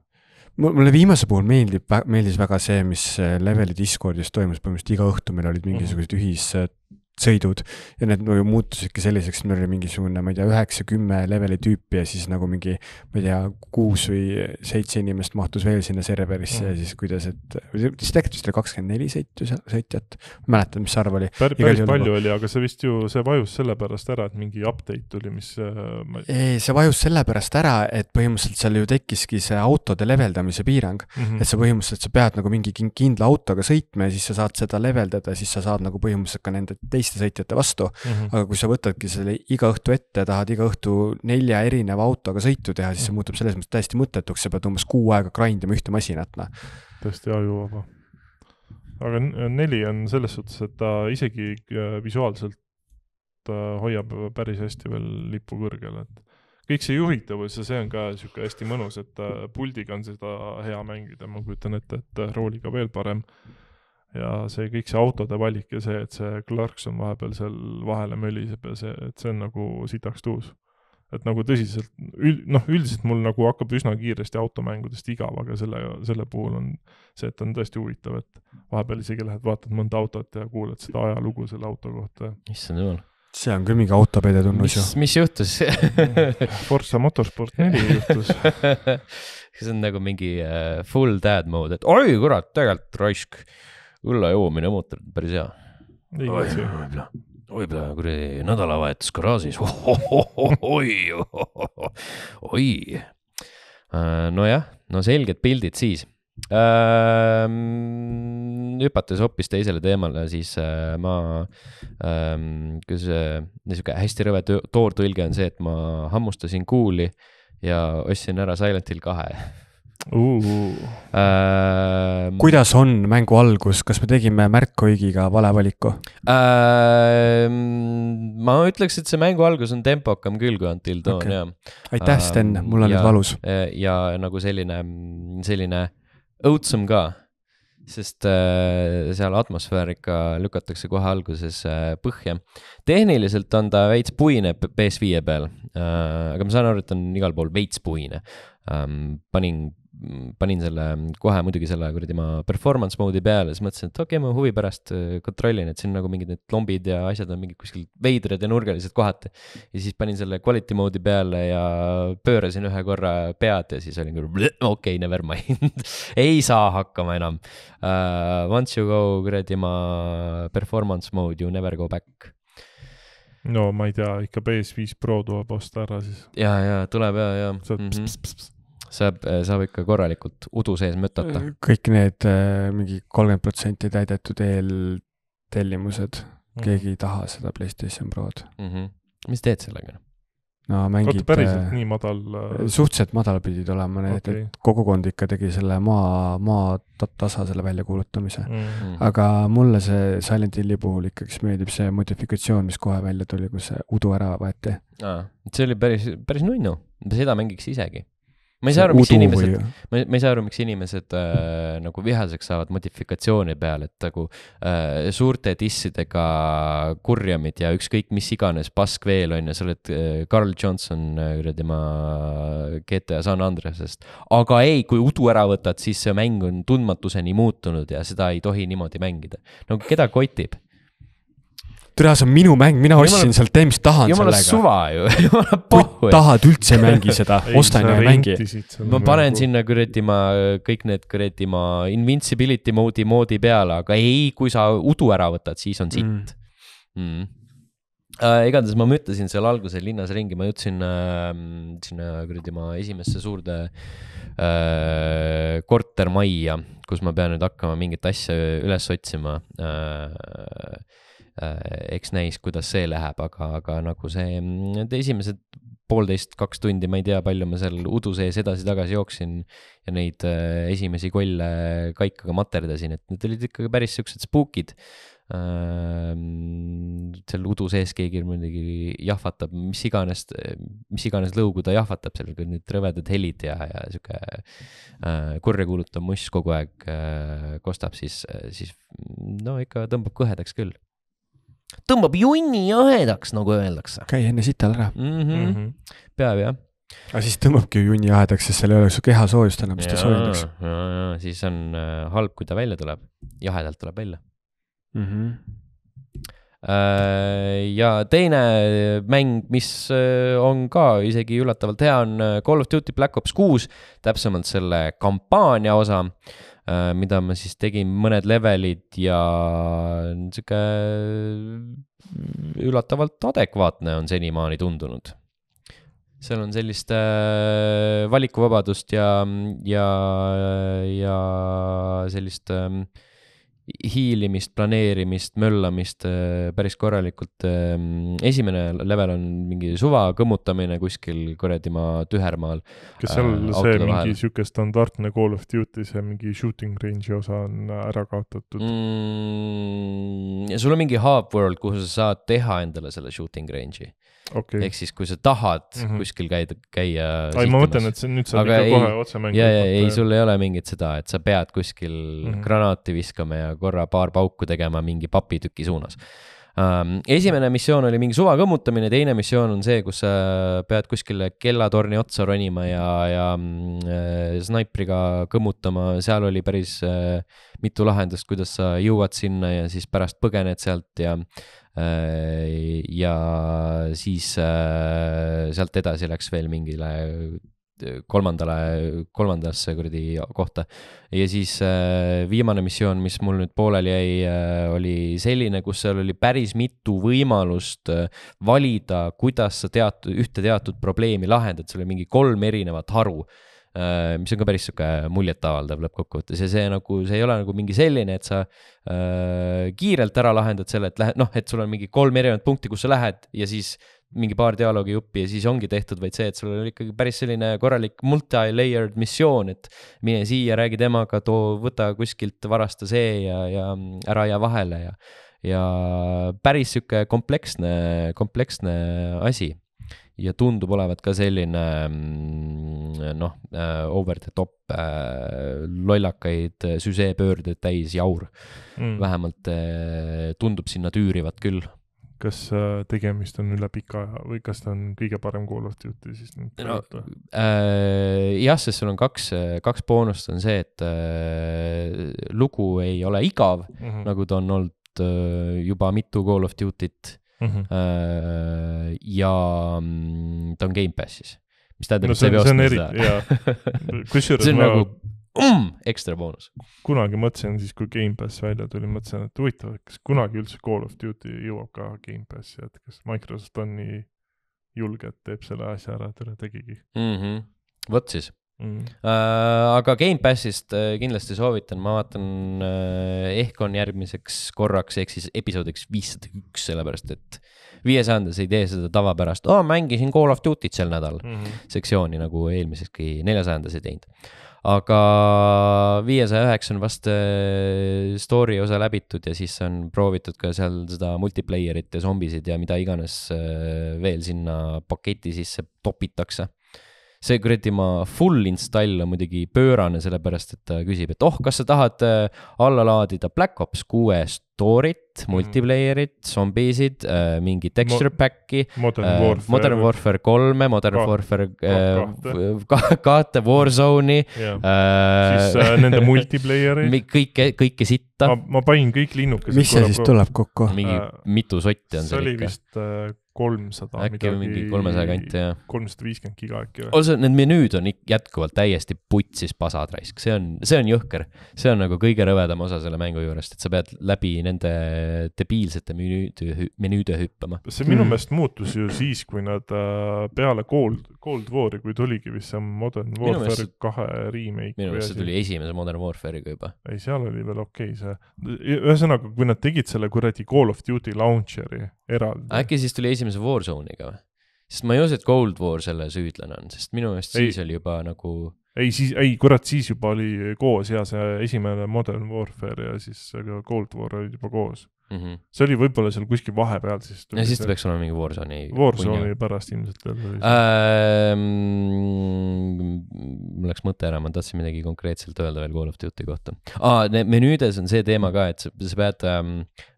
mulle viimase puhul meeldib, meeldis väga see, mis eh, leveli Discordis toimus, põhimõtteliselt iga õhtu meil olid mhm. mingisugused ühised eh, sõidud ja need nagu muutusidki selliseks, et meil oli mingisugune, ma ei tea, üheksa-kümme leveli tüüpi ja siis nagu mingi, ma ei tea, kuus või seitse inimest mahtus veel sinna serverisse mm. ja siis kuidas, et siis tegelikult vist oli kakskümmend neli sõitu, sõitjat, ma ei mäleta, mis see arv oli. päris, päris palju juba... Nagu- oli, aga see vist ju, see vajus sellepärast ära, et mingi update tuli, mis äh, ma.... ei, see vajus sellepärast ära, et põhimõtteliselt seal ju tekkiski see autode leveldamise piirang mm, -hmm. et sa põhimõtteliselt, sa pead nagu mingi kindla autoga sõitma ja siis sa saad seda leveldada ja siis sa saad nagu põhimõtteliselt ka nende teiste teiste sõitjate vastu mm. -hmm. aga kui sa võtadki selle iga õhtu ette, tahad iga õhtu nelja erineva autoga sõitu teha, siis see mhm. muutub selles mõttes täiesti mõttetuks, sa pead umbes kuu aega grind ima ühte masinat, noh. tõesti ajuvaba. aga neli on selles suhtes, et ta isegi äh, visuaalselt hoiab päris hästi veel lipu kõrgel, et kõik see juhitavus ja see on ka sihuke hästi mõnus, et äh, puldiga on seda hea mängida, ma kujutan ette, et äh, rooliga veel parem ja see kõik see autode valik ja see, et see Clarkson vahepeal seal vahele möliseb ja see, et see on nagu sitaks tuus. et nagu tõsiselt, ül-, noh, üldiselt mul nagu hakkab üsna kiiresti automängudest igav, aga selle, selle puhul on see, et on tõesti huvitav, et vahepeal isegi lähed vaatad mõnda autot ja kuulad seda ajalugu selle auto kohta. issand jumal see on küll mingi autopeede tunnus ju. mis juhtus Forza Motorsport neli juhtus see on nagu mingi äh, full dad mode, et oi kurat, tegelikult raisk õlla joomine mootoril on päris hea. võib-olla, võib-olla kuradi nädalavahetus garaažis, oi, oi. nojah, no selged pildid siis ähm,. hüpates hoopis teisele teemale, siis äh, ma ähm,, kuidas äh, niisugune hästi rõve toortõlge on see, et ma hammustasin kuuli ja ostsin ära Silent Hill kahe Uh. Äh, kuidas on mängu algus, kas me tegime märkhoigiga vale valiku äh,? ma ütleks, et see mängu algus on tempokam küll kui Until Dawn okay., jah. aitäh, ähm, Sten, mul on ja, nüüd valus. Äh, ja nagu selline, selline õudsem ka, sest äh, seal atmosfäär ikka lükatakse kohe alguses äh, põhja. tehniliselt on ta veits puine PS5 peal äh,, aga ma saan aru, et on igal pool veits puine ähm, um,. panin panin selle kohe muidugi selle kuradi oma performance mode'i peale, siis mõtlesin, et okei okay,, ma huvi pärast äh, kontrollin, et siin nagu mingid need lombid ja asjad on mingid kuskil veidrad ja nurgalised kohati. ja siis panin selle quality mode'i peale ja pöörasin ühe korra pead ja siis olin nagu okei okay,, never mind ei saa hakkama enam uh,. Once you go kuradi oma performance mode, you never go back no ma ei tea, ikka PS5 Pro tuleb osta ära siis. ja, ja tuleb ja, ja. Mm -hmm saab, saab ikka korralikult udu sees mötata. Mm. kõik need äh, mingi kolmkümmend protsenti täidetud eeltellimused mm, -hmm. keegi ei taha seda Playstation Prod mm. -hmm. mis teed sellega? no mängid. päriselt äh, nii madal? Äh, suhteliselt madal pidid olema need okay., et kogukond ikka tegi selle maa, maa tasa selle väljakuulutamise mm. -hmm. aga mulle see Silent Hilli puhul ikkagi meeldib see modifikatsioon, mis kohe välja tuli, kus see udu ära võeti ah,. see oli päris, päris nunnu, seda mängiks isegi ma ei saa aru, miks inimesed, ma, ma ei saa aru, miks inimesed äh, nagu vihaseks saavad modifikatsiooni peal, et nagu äh, suurte dissidega kurjamid ja ükskõik mis iganes pask veel on ju, sa oled äh, Carl Johnson üle äh, tema GTA San Andresest. aga ei, kui udu ära võtad, siis see mäng on tundmatuseni muutunud ja seda ei tohi niimoodi mängida. no keda kotib? türa, see on minu mäng, mina ostsin jumala, sealt, tee mis tahad jumala sellega. suva ju, jumala pohhu. tahad üldse mängi seda, osta ja mängi. ma panen mängu. sinna kuradi ma kõik need kuradi ma invincibility mode'i moodi peale, aga ei, kui sa udu ära võtad, siis on sitt mm.. Mm. Äh, igatahes ma mõtlesin seal alguses linnas ringi, ma jõudsin äh, sinna kuradi ma esimesse suurde äh, kortermajja, kus ma pean nüüd hakkama mingit asja üles otsima äh, Äh, eks näis, kuidas see läheb, aga, aga nagu see mm, esimesed poolteist, kaks tundi, ma ei tea, palju ma seal udu sees edasi-tagasi jooksin ja neid äh, esimesi kolle kaikaga materdasin, et need olid ikkagi päris siuksed spookid äh, seal udu sees keegi muidugi jahvatab, mis iganes, mis iganes lõugu ta jahvatab, seal on need rõvedad helid ja, ja sihuke äh, kurjakuulutav must kogu aeg äh, kostab, siis, siis no ikka tõmbab kõhedaks küll tõmbab junni jahedaks, nagu öeldakse. käi enne sital ära mm. -hmm. Mm -hmm. peab jah. aga siis tõmbabki ju junni jahedaks, sest seal ei ole su kehasoojust enam, siis ta soojendaks. siis on äh, halb, kui ta välja tuleb, jahedalt tuleb välja mm. -hmm. Äh, ja teine mäng, mis äh, on ka isegi üllatavalt hea, on äh, Call of Duty Black Ops kuus, täpsemalt selle kampaania osa äh, Äh, mida ma siis tegin, mõned levelid ja sihuke mm, üllatavalt adekvaatne on senimaani tundunud. seal on sellist äh, valikuvabadust ja, ja, ja sellist äh, hiilimist, planeerimist, möllamist äh, päris korralikult. Ähm, esimene level on mingi suva kõmmutamine kuskil kuradi maa tühermaal. kas seal äh, see mingi vahel. sihuke standardne Call of Duty, see mingi shooting range'i osa on ära kaotatud mm,? sul on mingi hub world, kuhu sa saad teha endale selle shooting range'i okay.. ehk siis, kui sa tahad mm -hmm. kuskil käida, käia. ei, ma mõtlen, et see nüüd saab ikka nagu ei, kohe otsemäng. ja, ja ei, äh, sul ei ole mingit seda, et sa pead kuskil mm -hmm. granaati viskama ja korra paar pauku tegema mingi papitüki suunas Ehm, esimene missioon oli mingi suva kõmmutamine, teine missioon on see, kus sa äh, pead kuskile kellatorni otsa ronima ja, ja mm, äh, snaipriga kõmmutama, seal oli päris äh, mitu lahendust, kuidas sa jõuad sinna ja siis pärast põgened sealt ja äh,. ja siis äh, sealt edasi läks veel mingile kolmandale, kolmandasse kuradi kohta. ja siis äh, viimane missioon, mis mul nüüd pooleli jäi äh,, oli selline, kus seal oli päris mitu võimalust äh, valida, kuidas sa teatud, ühte teatud probleemi lahendad, seal oli mingi kolm erinevat haru äh, mis on ka päris sihuke muljetavaldav lõppkokkuvõttes ja see nagu, see ei ole nagu mingi selline, et sa äh, kiirelt ära lahendad selle, et lähed, noh, et sul on mingi kolm erinevat punkti, kus sa lähed ja siis mingi paar dialoogijuppi ja siis ongi tehtud vaid see, et sul oli ikkagi päris selline korralik multi-layered missioon, et mine siia, räägi temaga, too, võta kuskilt, varasta see ja, ja ära jää vahele ja, ja päris sihuke kompleksne, kompleksne asi. ja tundub olevat ka selline mm, noh, äh, over the top äh, lollakaid süžeepöördeid täis jaur mm.. vähemalt äh, tundub sinna tüürivat küll kas äh, tegemist on üle pika aja või kas ta on kõige parem Call of Duty siis nüüd no,? Äh, jah, sest sul on kaks, äh, kaks boonust on see, et äh, lugu ei ole igav mm, -hmm. nagu ta on olnud äh, juba mitu Call of Duty't mm. -hmm. Äh, ja mm, ta on Gamepassis mis tähendab no,, et sa ei pea ostma seda. kusjuures see on ma... nagu mm, ekstra boonus. kunagi mõtlesin siis, kui Gamepass välja tuli, mõtlesin, et huvitav, et kas kunagi üldse Call of Duty jõuab ka Gamepassi, et kas Microsoft on nii julge, et teeb selle asja ära, et ära tegigi mm. -hmm. vot siis Mm. Uh, aga Gamepassist uh, äh, kindlasti soovitan, ma vaatan uh,, äh, ehk on järgmiseks korraks ehk siis episoodiks viissada üks, sellepärast et viiesajandas ei tee seda tavapärast oh,, mängisin Call of Duty't sel nädalal mm -hmm. sektsiooni nagu eelmiseski neljasajandas ei teinud aga viiesaja üheksa on vast äh, story osa läbitud ja siis on proovitud ka seal seda multiplayer'it ja zombisid ja mida iganes äh, veel sinna paketi sisse topitakse see kuradi ma full install on muidugi pöörane, sellepärast et ta küsib, et oh, kas sa tahad äh, alla laadida Black Ops kuuest toorit, mm. multiplayer'it, zombisid äh,, mingi texture pack'i Mo. Modern äh, Warfare. Modern Warfare kolme, Modern Ka Warfare äh, kahte ka, Warzone'i yeah.. Äh, siis äh, nende multiplayer'i. kõike, kõike sitta. ma panin kõik linnukesed. mis see siis tuleb kokku? mingi äh, mitu sotti on seal ikka. see oli vist äh, kolmsada. äkki mingi kolmesaja kanti, jah. kolmsada viiskümmend giga äkki või? ausalt, oh, need menüüd on jätkuvalt täiesti putsis pasatraisk, see on, see on jõhker. see on nagu kõige rõvedam osa selle mängu juurest, et sa pead läbi nende debiilsete menüüde, menüüde hüppama. see minu mm. meelest mm. muutus ju siis, kui nad äh, peale Cold, Cold War'i, kui tuligi vist see Modern Warfare meelest, kahe remake. minu meelest see tuli esimese Modern Warfare'iga juba. ei, seal oli veel okei okay, see, ühesõnaga, kui nad tegid selle kuradi Call of Duty launcher'i eraldi. äkki siis tuli esimese Warzone'iga või? sest ma ei usu, et Cold War selle süüdlane on, sest minu meelest siis oli juba nagu ei, siis, ei kurat, siis juba oli koos ja see esimene Modern Warfare ja siis Cold War olid juba koos mm. -hmm. see oli võib-olla seal kuskil vahepeal siis. ja siis ta peaks olema mingi Warzone'i. Warzone'i pärast ilmselt veel oli ähm,. mul läks mõte ära, ma tahtsin midagi konkreetselt öelda veel Call of Duty kohta ah,. menüüdes on see teema ka, et sa, sa pead ähm,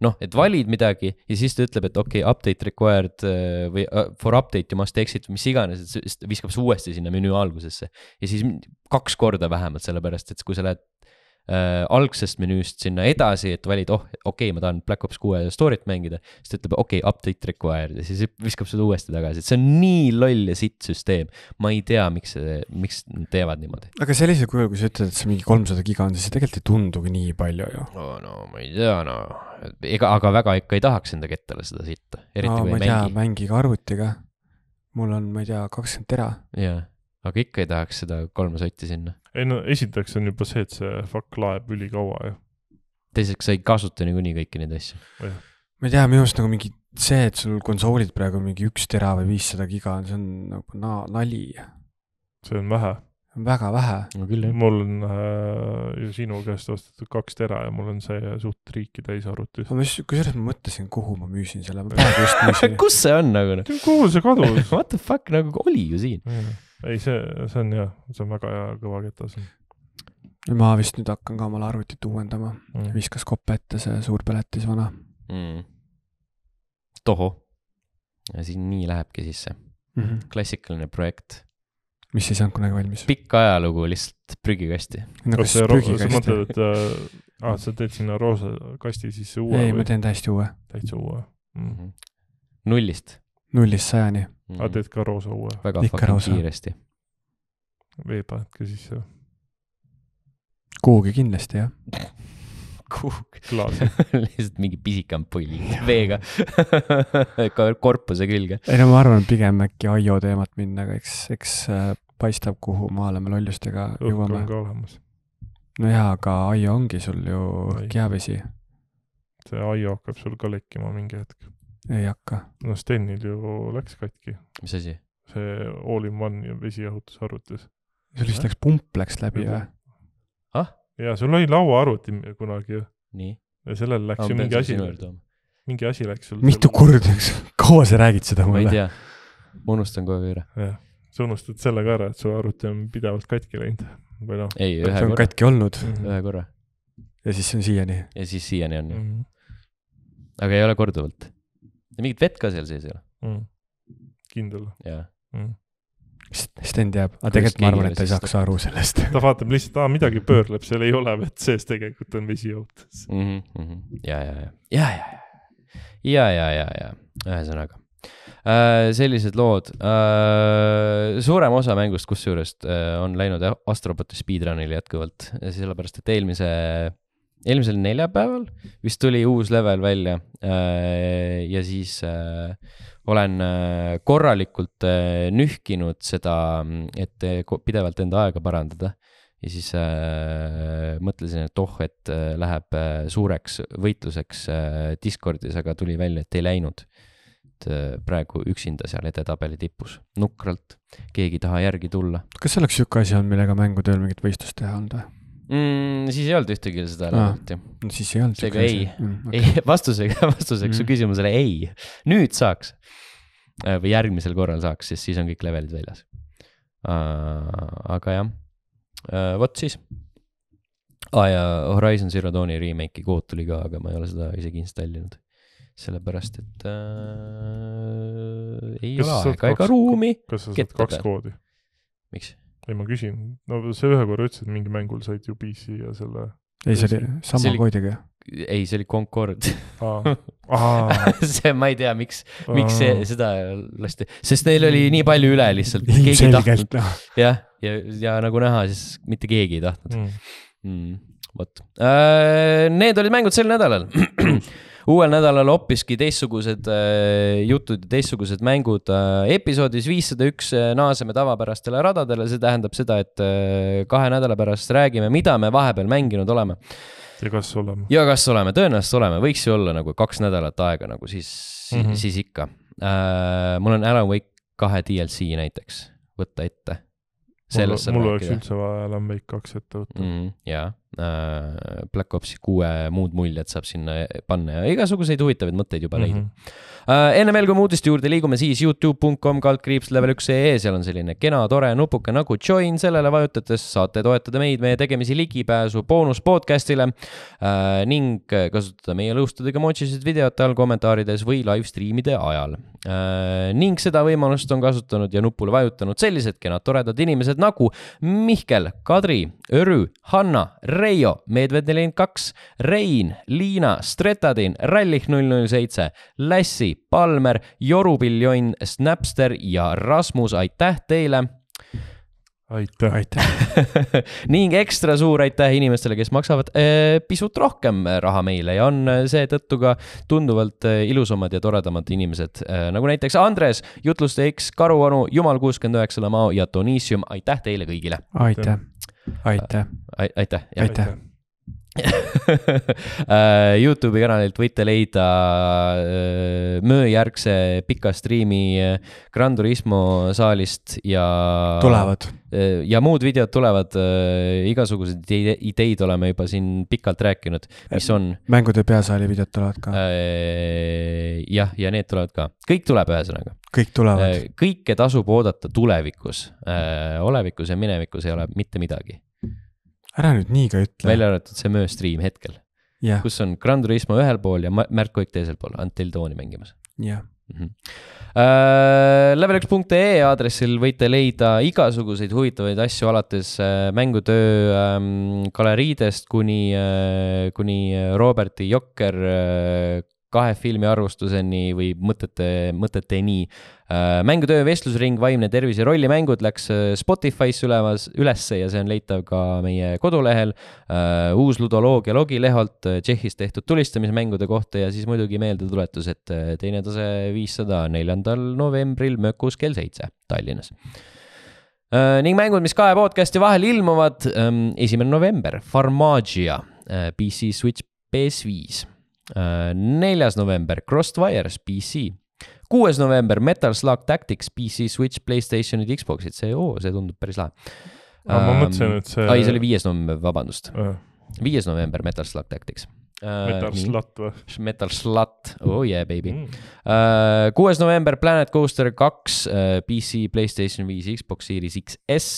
noh, et valid midagi ja siis ta ütleb, et okei okay,, update required äh, või uh, for update you must exit või mis iganes, et siis viskab see uuesti sinna menüü algusesse. ja siis kaks korda vähemalt, sellepärast et kui sa lähed äh, algsest menüüst sinna edasi, et valid, oh, okei okay,, ma tahan Black Ops kuue story't mängida. siis ta ütleb, okei okay,, update required ja siis viskab seda uuesti tagasi, et see on nii loll ja sitt süsteem. ma ei tea, miks see, miks nad teevad niimoodi. aga sellisel kujul, kui sa ütled, et see mingi kolmsada giga on, siis see tegelikult ei tundugi nii palju ju. no, no ma ei tea, no ega, aga väga ikka ei tahaks enda kettale seda sitta, eriti no, kui ei mängi. mängige arvutiga. mul on, ma ei tea, kakskümmend tera. jah, aga ikka ei tahaks seda kolme sotti sinna ei no esiteks on juba see, et see fuck laeb ülikaua ju. teiseks, sa ei kasuta niikuinii kõiki neid asju. ma ei tea, minu arust nagu mingi see, et sul konsoolid praegu mingi üks tera või viissada giga, see on nagu na-, nali. see on vähe. väga vähe. no küll jah. mul on äh, sinu käest ostetud kaks tera ja mul on see suht riiki täis arvutis. ma just, kusjuures ma mõtlesin, kuhu ma müüsin selle, ma praegu just müüsin kus see on nagu? Noh? kuhu see kadus What the fuck, nagu oli ju siin ei, see, see on jah, see on väga hea kõva ketas. ma vist nüüd hakkan ka omale arvutit uuendama mm., viskas koppe ette see suur peletis vana mm.. tohoh, siin nii lähebki sisse mm. -hmm. klassikaline projekt mis ei saanud kunagi valmis. pikk ajalugu lihtsalt prügikasti no,. kas sa mõtled, et äh, ah, sa teed sinna roosa kasti sisse uue? ei, ma teen täiesti uue. täitsa uue mm. -hmm. nullist nullist sajani mm.. aga teed ka roosa uue? väga fucking kiiresti. vee paned ka sisse või? kuhugi kindlasti, jah kuhugi lihtsalt mingi pisike ampull veega korpuse külge. ei no ma arvan, pigem äkki Aio teemat minna, aga eks, eks äh, paistab, kuhu maale me lollustega õhk jõuame. õhk on ka olemas. no jaa, aga Aio ongi sul ju õhk ja vesi. see Aio hakkab sul ka lekkima mingi hetk ei hakka. no Stenil ju läks katki. mis asi? see all-in-one ja vesiõhutusarvutis. see vist läks, pump läks läbi või? ah? jaa, sul oli lauaarvuti kunagi ju. nii? ja sellel läks ah, ju mingi asi, mingi asi läks sul. mitu korda, kaua sa räägid seda mulle? ma ei tea, ma unustan kogu aeg ära. sa unustad selle ka ära, et su arvuti on pidevalt katki läinud või noh. ei, ühe korra. katki olnud mm. -hmm. ühe korra. ja siis on siiani. ja siis siiani on jah mm -hmm.. aga ei ole korduvalt ja mingit vett ka seal sees ei ole mm.. kindel? jah mm.. Sten teab, aga tegelikult ma arvan, et ta ei saaks aru sellest. ta vaatab lihtsalt, aa, midagi pöörleb, seal ei ole vett sees, tegelikult on vesi jõudnud mm. -hmm. ja, ja, ja, ja, ja, ja, ja, ja, ja, ühesõnaga äh,. sellised lood äh,, suurem osa mängust kusjuures äh, on läinud Astroboti speedrun'il jätkuvalt, sellepärast et eelmise eelmisel neljapäeval vist tuli uus level välja. Äh, ja siis äh, olen äh, korralikult nühkinud seda, et pidevalt enda aega parandada. ja siis mõtlesin, et oh, et läheb suureks võitluseks Discordis, aga tuli välja, et ei läinud. et praegu üksinda seal edetabeli tipus, nukralt, keegi ei taha järgi tulla. kas selleks sihuke asi on, millega mängudel mingit võistlust teha olnud või? mm,? siis ei olnud ühtegi seda elementi ah,. no siis ei olnud. seega ei mm,, okay. ei, vastusega, vastuseks mm. su küsimusele ei. nüüd saaks äh, või järgmisel korral saaks, sest siis on kõik levelid väljas. Äh, aga jah, äh, vot siis. aa ah, ja Horizon Zero Dawni remake'i kood tuli ka, aga ma ei ole seda isegi installinud sellepärast et äh, ei kas ole aega ega ruumi. kas sa saad kaks koodi? miks? ei, ma küsin, no sa ühe korra ütlesid, et mingi mängul said ju PC ja selle. ei, see oli sama see oli... koodiga ei, see oli Concorde ah.. Ah. see, ma ei tea, miks, miks see, seda lasti, sest neil oli nii palju üle lihtsalt, keegi ei tahtnud. jah, ja, ja, ja nagu näha, siis mitte keegi ei tahtnud mm.. Mm, vot, äh, need olid mängud sel nädalal uuel nädalal hoopiski teistsugused äh, jutud ja teistsugused mängud. Äh, episoodis viissada üks äh, naaseme tavapärastele radadele, see tähendab seda, et kahe nädala pärast räägime, mida me vahepeal mänginud oleme. ja kas oleme. ja kas oleme, tõenäoliselt oleme, võiks ju olla nagu kaks nädalat aega nagu siis mm, -hmm. siis ikka. mul on Alan Wake kahe DLC näiteks võtta ette. mul oleks üldse vaja Alan Wake kaks ette võtta mm. -hmm. jaa Äh, Black Opsi kuue muud muljed saab sinna panna ja igasuguseid huvitavaid mõtteid juba leida mm. -hmm. enne veel, kui me uudiste juurde liigume, siis Youtube.com kaldkriips level üks ee, seal on selline kena tore nupuke nagu join, sellele vajutades saate toetada meid, meie tegemisi, ligipääsu boonus podcast'ile äh, ning kasutada meie lõhustudega motsisid videote all, kommentaarides või live stream'ide ajal. ning seda võimalust on kasutanud ja nupule vajutanud sellised kenad toredad inimesed nagu Mihkel, Kadri, Örü, Hanna, Reio, Medved nelikümmend kaks, Rein, Liina, Stretadin, Rallih null null seitse, Lässi, Palmer, Jorupiljon, Snapster ja Rasmus, aitäh teile aitäh, aitäh ning ekstra suur aitäh inimestele, kes maksavad ee, äh, pisut rohkem raha meile ja on äh, seetõttu ka tunduvalt äh, ilusamad ja toredamad inimesed, nagu näiteks Andres, jutluste X, Karuonu, Jumal69 Lamao ja Donissium, aitäh teile kõigile. aitäh, aitäh aitäh. aitäh. aitäh. Äh, Youtube'i kanalilt võite leida äh, mööjärgse pika striimi äh, Gran Turismo saalist ja. tulevad. ja muud videod tulevad, igasugused ideid oleme juba siin pikalt rääkinud, mis on. mängude peasaali videod tulevad ka. jah, ja need tulevad ka, kõik tuleb, ühesõnaga. kõik tulevad. kõike tasub oodata tulevikus, olevikus ja minevikus ei ole mitte midagi ära nüüd nii ka ütle. välja arvatud see möö stream hetkel yeah., kus on Gran Turismo ühel pool ja Märt Koik teisel pool, Until Dawni mängimas. jah yeah. Mm -hmm. uh, äh, Level1.ee aadressil võite leida igasuguseid huvitavaid asju, alates uh, mängutöö um, galeriidest kuni uh,, kuni Roberti Jokker uh, kahe filmi arvustuseni või mõtete, mõteteni. Äh, mängutöö vestlusring Vaimne tervis ja rollimängud läks äh, Spotify'sse ülemas, ülesse ja see on leitav ka meie kodulehel. Äh, uus ludoloogia logileholt Tšehhis tehtud tulistamismängude kohta ja siis muidugi meeldetuletus, et teine tase viissada neljandal novembril mökus kell seitse Tallinnas ning mängud, mis kahe podcast'i vahel ilmuvad, ähm, esimene november, Farmagia, PC Switch, PS5 neljas november Crossfires PC, kuues november Metal Slug Tactics PC, Switch, Playstationid, Xboxid, see, oo, see tundub päris lahe. ma mõtlesin, et see. ai, see oli viies november, vabandust. viies november Metal Slug Tactics Äh, metal nii. Slut või? Metal Slut, oh yeah baby mm.. Äh, kuues november Planet Coaster kaks äh, PC, Playstation viis, Xbox Series XS,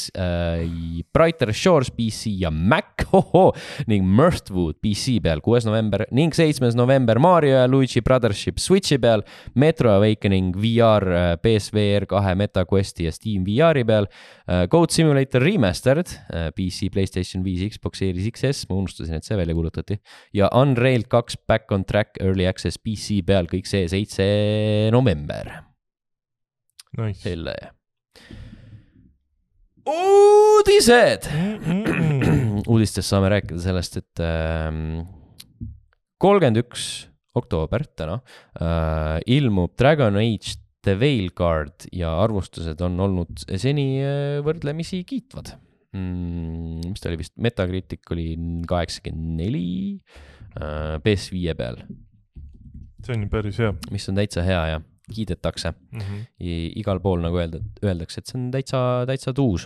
Brighter Shores PC ja Mac hoho, ning Mirthwood PC peal kuues november ning seitsmes november Mario ja Luigi Brothership Switchi peal, Metro Awakening VR, PSVR kahe MetaQuesti ja Steam VR-i peal, Code Simulator Remastered PC, Playstation viis, Xbox Series XS, ma unustasin, et see välja kuulutati ja on Unrail kaks Back on Track Early Access PC peal kõik see seitse november nice.. selle. uudised uudistest saame rääkida sellest, et ähm, kolmkümmend äh, üks oktoober täna äh, ilmub Dragon Age The Veilguard ja arvustused on olnud seni äh, võrdlemisi kiitvad mm,. mis ta oli vist, Metacritic oli kaheksakümmend neli Äh, PS5 peal. see on ju päris hea. mis on täitsa hea ja kiidetakse mm. -hmm. igal pool nagu öelda, öeldakse, et see on täitsa, täitsa tuus.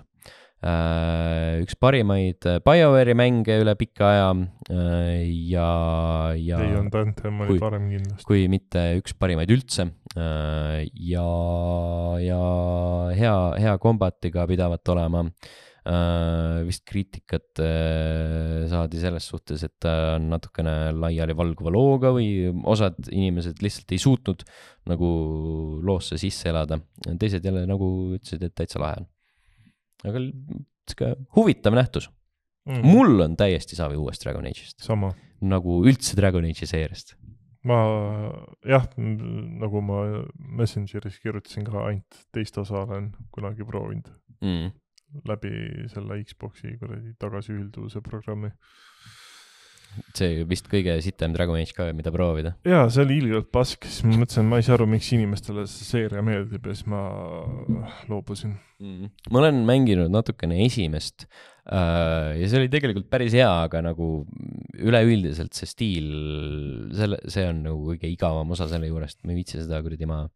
Äh, üks parimaid BioWare'i mänge üle pika aja äh, ja, ja. Beyond Anthem oli parem kindlasti. kui mitte üks parimaid üldse. ja, ja hea, hea kombatiga pidavat olema vist kriitikat saadi selles suhtes, et ta äh, on natukene laialivalguva looga või osad inimesed lihtsalt ei suutnud nagu loosse sisse elada. teised jälle nagu ütlesid, et täitsa lahe on. aga sihuke huvitav nähtus mm.. mul on täiesti savi uuest Dragon Age'ist. nagu üldse Dragon Age'i seeriast ma jah, nagu ma Messengeris kirjutasin ka, ainult teist osa olen kunagi proovinud mm läbi selle Xbox'i kuradi tagasiühilduvuse programmi. see vist kõige sitem Dragon Age ka, mida proovida. jaa, see oli ilgelt pask, siis ma mõtlesin, ma ei saa aru, miks inimestele see seeria meeldib ja siis ma loobusin mm. -hmm. ma olen mänginud natukene esimest äh, ja see oli tegelikult päris hea, aga nagu üleüldiselt see stiil, selle, see on nagu kõige igavam osa selle juurest, ma ei viitsi seda kuradi maha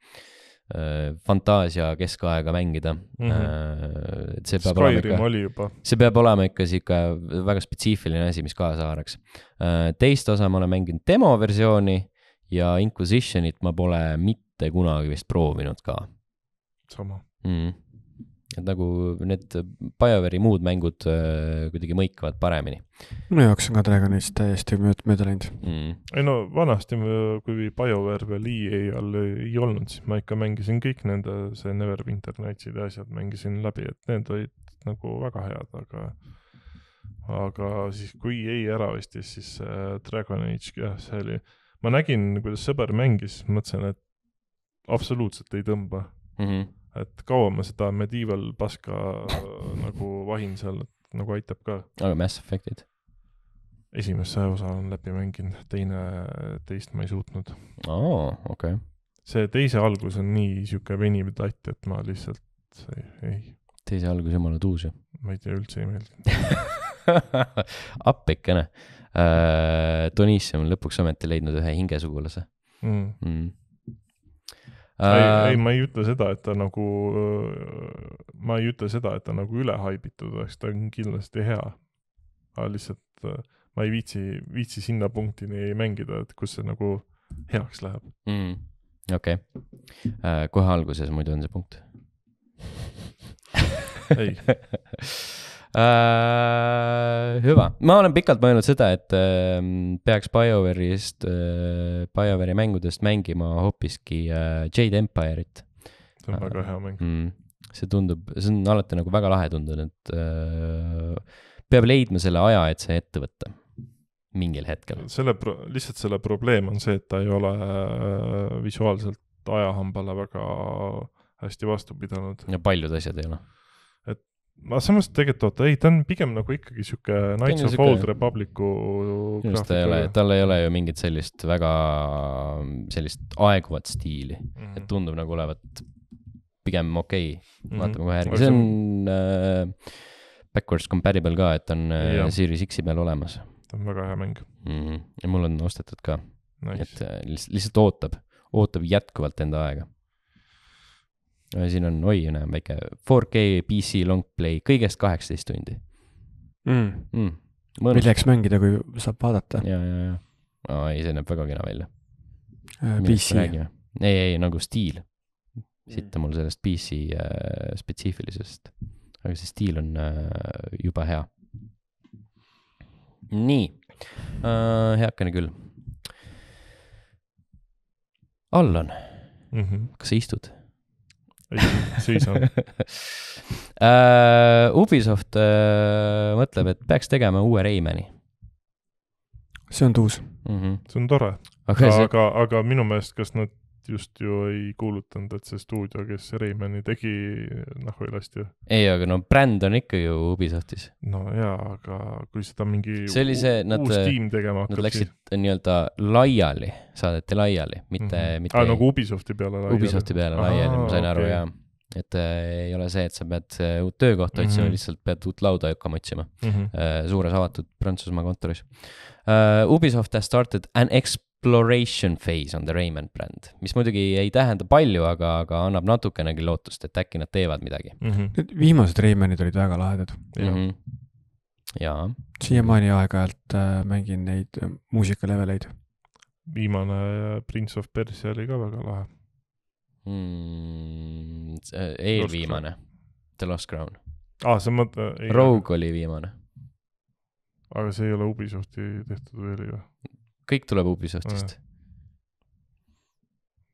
Äh, fantaasia keskaega mängida mm. -hmm. see peab Skyrim olema ikka, see peab olema ikka sihuke väga spetsiifiline asi, mis kaasa haaraks. Äh, teist osa ma olen mänginud demo versiooni ja Inquisitionit ma pole mitte kunagi vist proovinud ka. sama mm. -hmm et nagu need BioWare'i muud mängud äh, kuidagi mõikavad paremini. minu jaoks on ka Dragonist täiesti mööda, mööda läinud mm.. ei no vanasti, kui BioWare veel EA all ei olnud, siis ma ikka mängisin kõik nende, see Neverwinter Nightsid ja asjad mängisin läbi, et need olid nagu väga head, aga aga siis, kui EA ära ostis, siis Dragon Age, jah, see oli, ma nägin, kuidas sõber mängis, mõtlesin, et absoluutselt ei tõmba mm. -hmm et kaua ma seda medieval paska äh, nagu vahin seal, et nagu aitab ka. aga Mass Effect'id? esimese osa olen läbi mänginud, teine, teist ma ei suutnud. aa, okei okay.. see teise algus on nii sihuke veniv tatt, et ma lihtsalt ei, ei. teise algus jumala tuus ju. ma ei tea, üldse ei meeldinud appikene uh,. Äh, Donissium on lõpuks ometi leidnud ühe hingesugulase mm.. Mm ei, ei, ma ei ütle seda, et ta nagu, äh, ma ei ütle seda, et ta nagu üle haibitud oleks, ta on kindlasti hea. aga lihtsalt äh, ma ei viitsi, viitsi sinna punktini mängida, et kus see nagu heaks läheb mm.. okei okay., äh, kohe alguses muidu on see punkt ei äh,. hüva, ma olen pikalt mõelnud seda, et äh, peaks BioWare'ist äh,, BioWare'i mängudest mängima hoopiski äh, Jade Empire'it. see on äh, väga hea mäng mm,. see tundub, see on alati nagu väga lahe tundunud, et äh, peab leidma selle aja, et see ette võtta mingil hetkel. selle pro-, lihtsalt selle probleem on see, et ta ei ole äh, visuaalselt ajahambale väga hästi vastu pidanud. ja paljud asjad ei ole aga samas tegelikult oota, ei, ta on pigem nagu ikkagi sihuke Knights of Old Republicu graafik. ta ei ole, tal ei ole ju mingit sellist väga sellist aeguvat stiili mm, -hmm. et mhm. tundub nagu olevat pigem okei okay. mm -hmm., vaatame kohe järgi, see on äh, backwards compatible ka, et on äh, Series X-i peal olemas. ta on väga hea mäng mm. -hmm. ja mul on ostetud ka nice., et äh, lihtsalt, lihtsalt ootab, ootab jätkuvalt enda aega siin on, oi, näe, väike 4K PC long play, kõigest kaheksateist tundi mm.. Mm. Mõnus. milleks mängida, kui saab vaadata. ja, ja, ja no,, ei, see näeb väga kena välja äh,. PC. ei, ei nagu stiil. sitta mm. mul sellest PC äh, spetsiifilisest, aga see stiil on äh, jube hea. nii äh,, heakene küll. Allan mm, -hmm. kas sa istud? siis on uh,. Ubisoft uh, mõtleb, et peaks tegema uue Raymani. see on tuus mm. -hmm. see on tore okay,. aga see..., aga minu meelest, kas nad just ju ei kuulutanud, et see stuudio, kes Reimani tegi, nahku ei lasti ju. ei, aga no bränd on ikka ju Ubisoftis. no jaa, aga kui seda mingi see oli see, nad, äh, nad läksid siis... Äh, nii-öelda laiali, saadeti laiali, mitte mm, -hmm. mitte aa ah,, nagu Ubisofti peale laiali? Ubisofti peale laiali, ma sain okay. aru, jaa et äh, ei ole see, et sa pead äh, uut töökohta mm -hmm. otsima, mhm. lihtsalt pead uut lauda hakkama otsima mm -hmm. äh, suures avatud Prantsusmaa kontoris äh,. Ubisoft has started an exp-, exploration phase on The Raymond bränd, mis muidugi ei tähenda palju, aga, aga annab natukenegi lootust, et äkki nad teevad midagi mm. -hmm. Need viimased Raymondid olid väga lahedad mm. -hmm. jaa. siiamaani aeg-ajalt äh, mängin neid äh, muusikaleveleid. viimane äh, Prince of Persia oli ka väga lahe mm,. eelviimane, The Lost Crown. aa, ah, sa mõtled. Äh, Rogue oli viimane. aga see ei ole Ubisofti tehtud veel ju kõik tuleb Ubisoftist.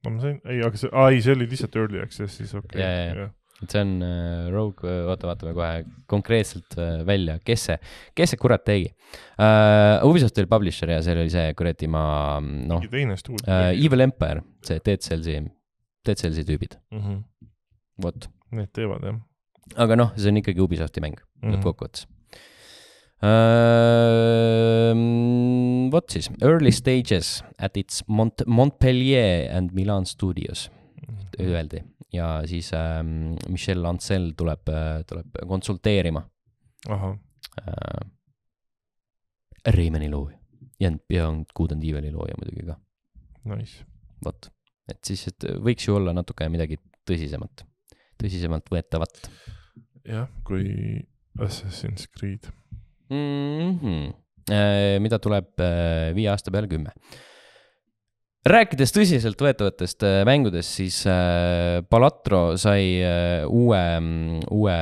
no ma sain, ei, aga see, aa ei, see oli lihtsalt early access siis, okei okay.. et see on äh, Rogue, äh, oota, vaatame kohe konkreetselt äh, välja, kes see, kes see kurat tegi uh,. Äh, Ubisoft oli publisher ja seal oli see kuradi ma, mm, noh. mingi teine stuudio uh,. Evil Empire, see Dead Cellsi, Dead Cellsi tüübid mm. -hmm. vot. Need teevad jah. aga noh, see on ikkagi Ubisofti mäng mm -hmm. lõppkokkuvõttes Ehm, vot siis, early stages at its Mont-, Montpellier and Milan studios öeldi ja siis äh, Michel Ancel tuleb, tuleb konsulteerima. Äh, ehm, Reimani looja ja, ja Good and Evil'i looja muidugi ka. Nice. vot, et siis, et võiks ju olla natuke midagi tõsisemat, tõsisemalt võetavat. jah, kui Assassin's Creed mm. -hmm. mida tuleb äh, viie aasta peale kümme. rääkides tõsiseltvõetavatest äh, mängudest, siis Palatro sai uue, uue,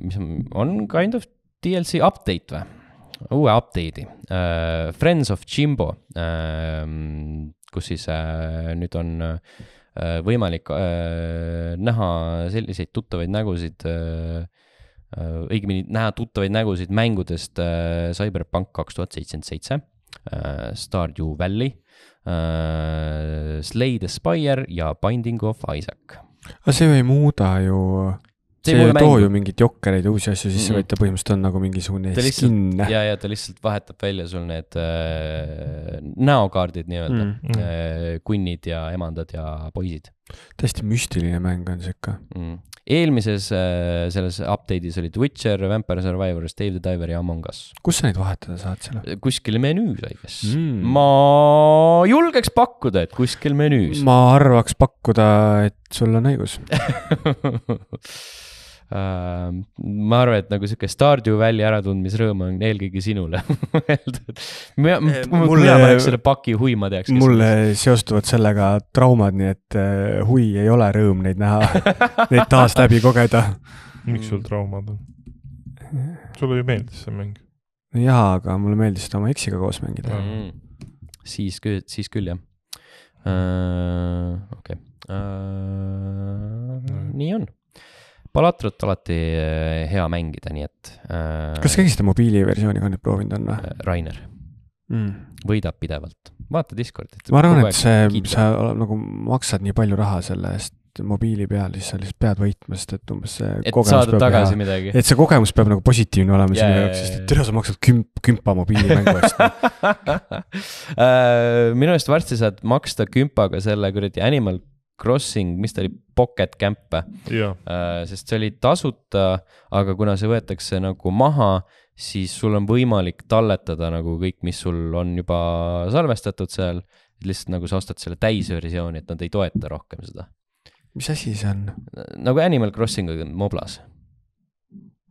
mis on, on kind of DLC update või? uue update'i, Friends of Jimbo, ähm, kus siis nüüd on võimalik näha selliseid tuttavaid nägusid äh, Äh, õigemini näha tuttavaid nägusid mängudest äh, Cyberpunk kaks tuhat seitsekümmend seitse, äh, Stardew Valley, Slay the Spire ja Binding of Isaac. aga see ei muuda ju see ei too ju mingeid jokkereid ja uusi asju sisse mm, -mm. vaid ta põhimõtteliselt on nagu mingisugune skin. ja, ja ta lihtsalt vahetab välja sul need äh, näokaardid nii-öelda mm, -hmm. äh, kunnid ja emandad ja poisid. täiesti müstiline mäng on see ikka mm eelmises äh, selles update'is olid Witcher, Vampire Survivors, Dave the Diver ja Among Us. kus sa neid vahetada saad seal? kuskil menüüs, I guess mm.. ma julgeks pakkuda, et kuskil menüüs. ma arvaks pakkuda, et sul on õigus Äh, ma arvan, et nagu sihuke Stardew Valley äratundmisrõõm on eelkõige sinule mõeldud. Eh, mina paneks selle paki huima teaks. mulle seostuvad sellega traumad, nii et eh, hui ei ole rõõm neid näha neid taas läbi kogeda. miks sul traumad on? sulle ju meeldis see mäng. jaa, aga mulle meeldis seda oma eksiga koos mängida mm. -hmm. siis küll, siis küll jah uh,. okei okay. uh,. Äh, nii on Palatrot alati eh, hea mängida, nii et äh,. kas keegi seda mobiiliversiooni ka nüüd proovinud on või? Äh, Rainer mm. võidab pidevalt, vaata Discordit. ma arvan, et see, sa nagu maksad nii palju raha selle eest mobiili peal, siis sa lihtsalt pead võitma, sest et umbes see. et saada tagasi hea, midagi. et see kogemus peab nagu positiivne olema sinu jaoks, sest et tere, sa maksad kümp, kümpa mobiilimängu eest äh, minu arust varsti saad maksta kümpaga selle kuradi Animal Crossing, mis ta oli, Pocket Camp või? Äh, sest see oli tasuta, aga kuna see võetakse nagu maha, siis sul on võimalik talletada nagu kõik, mis sul on juba salvestatud seal. lihtsalt nagu sa ostad selle täisversiooni, et nad ei toeta rohkem seda. mis asi see on? nagu Animal Crossing, aga moblas.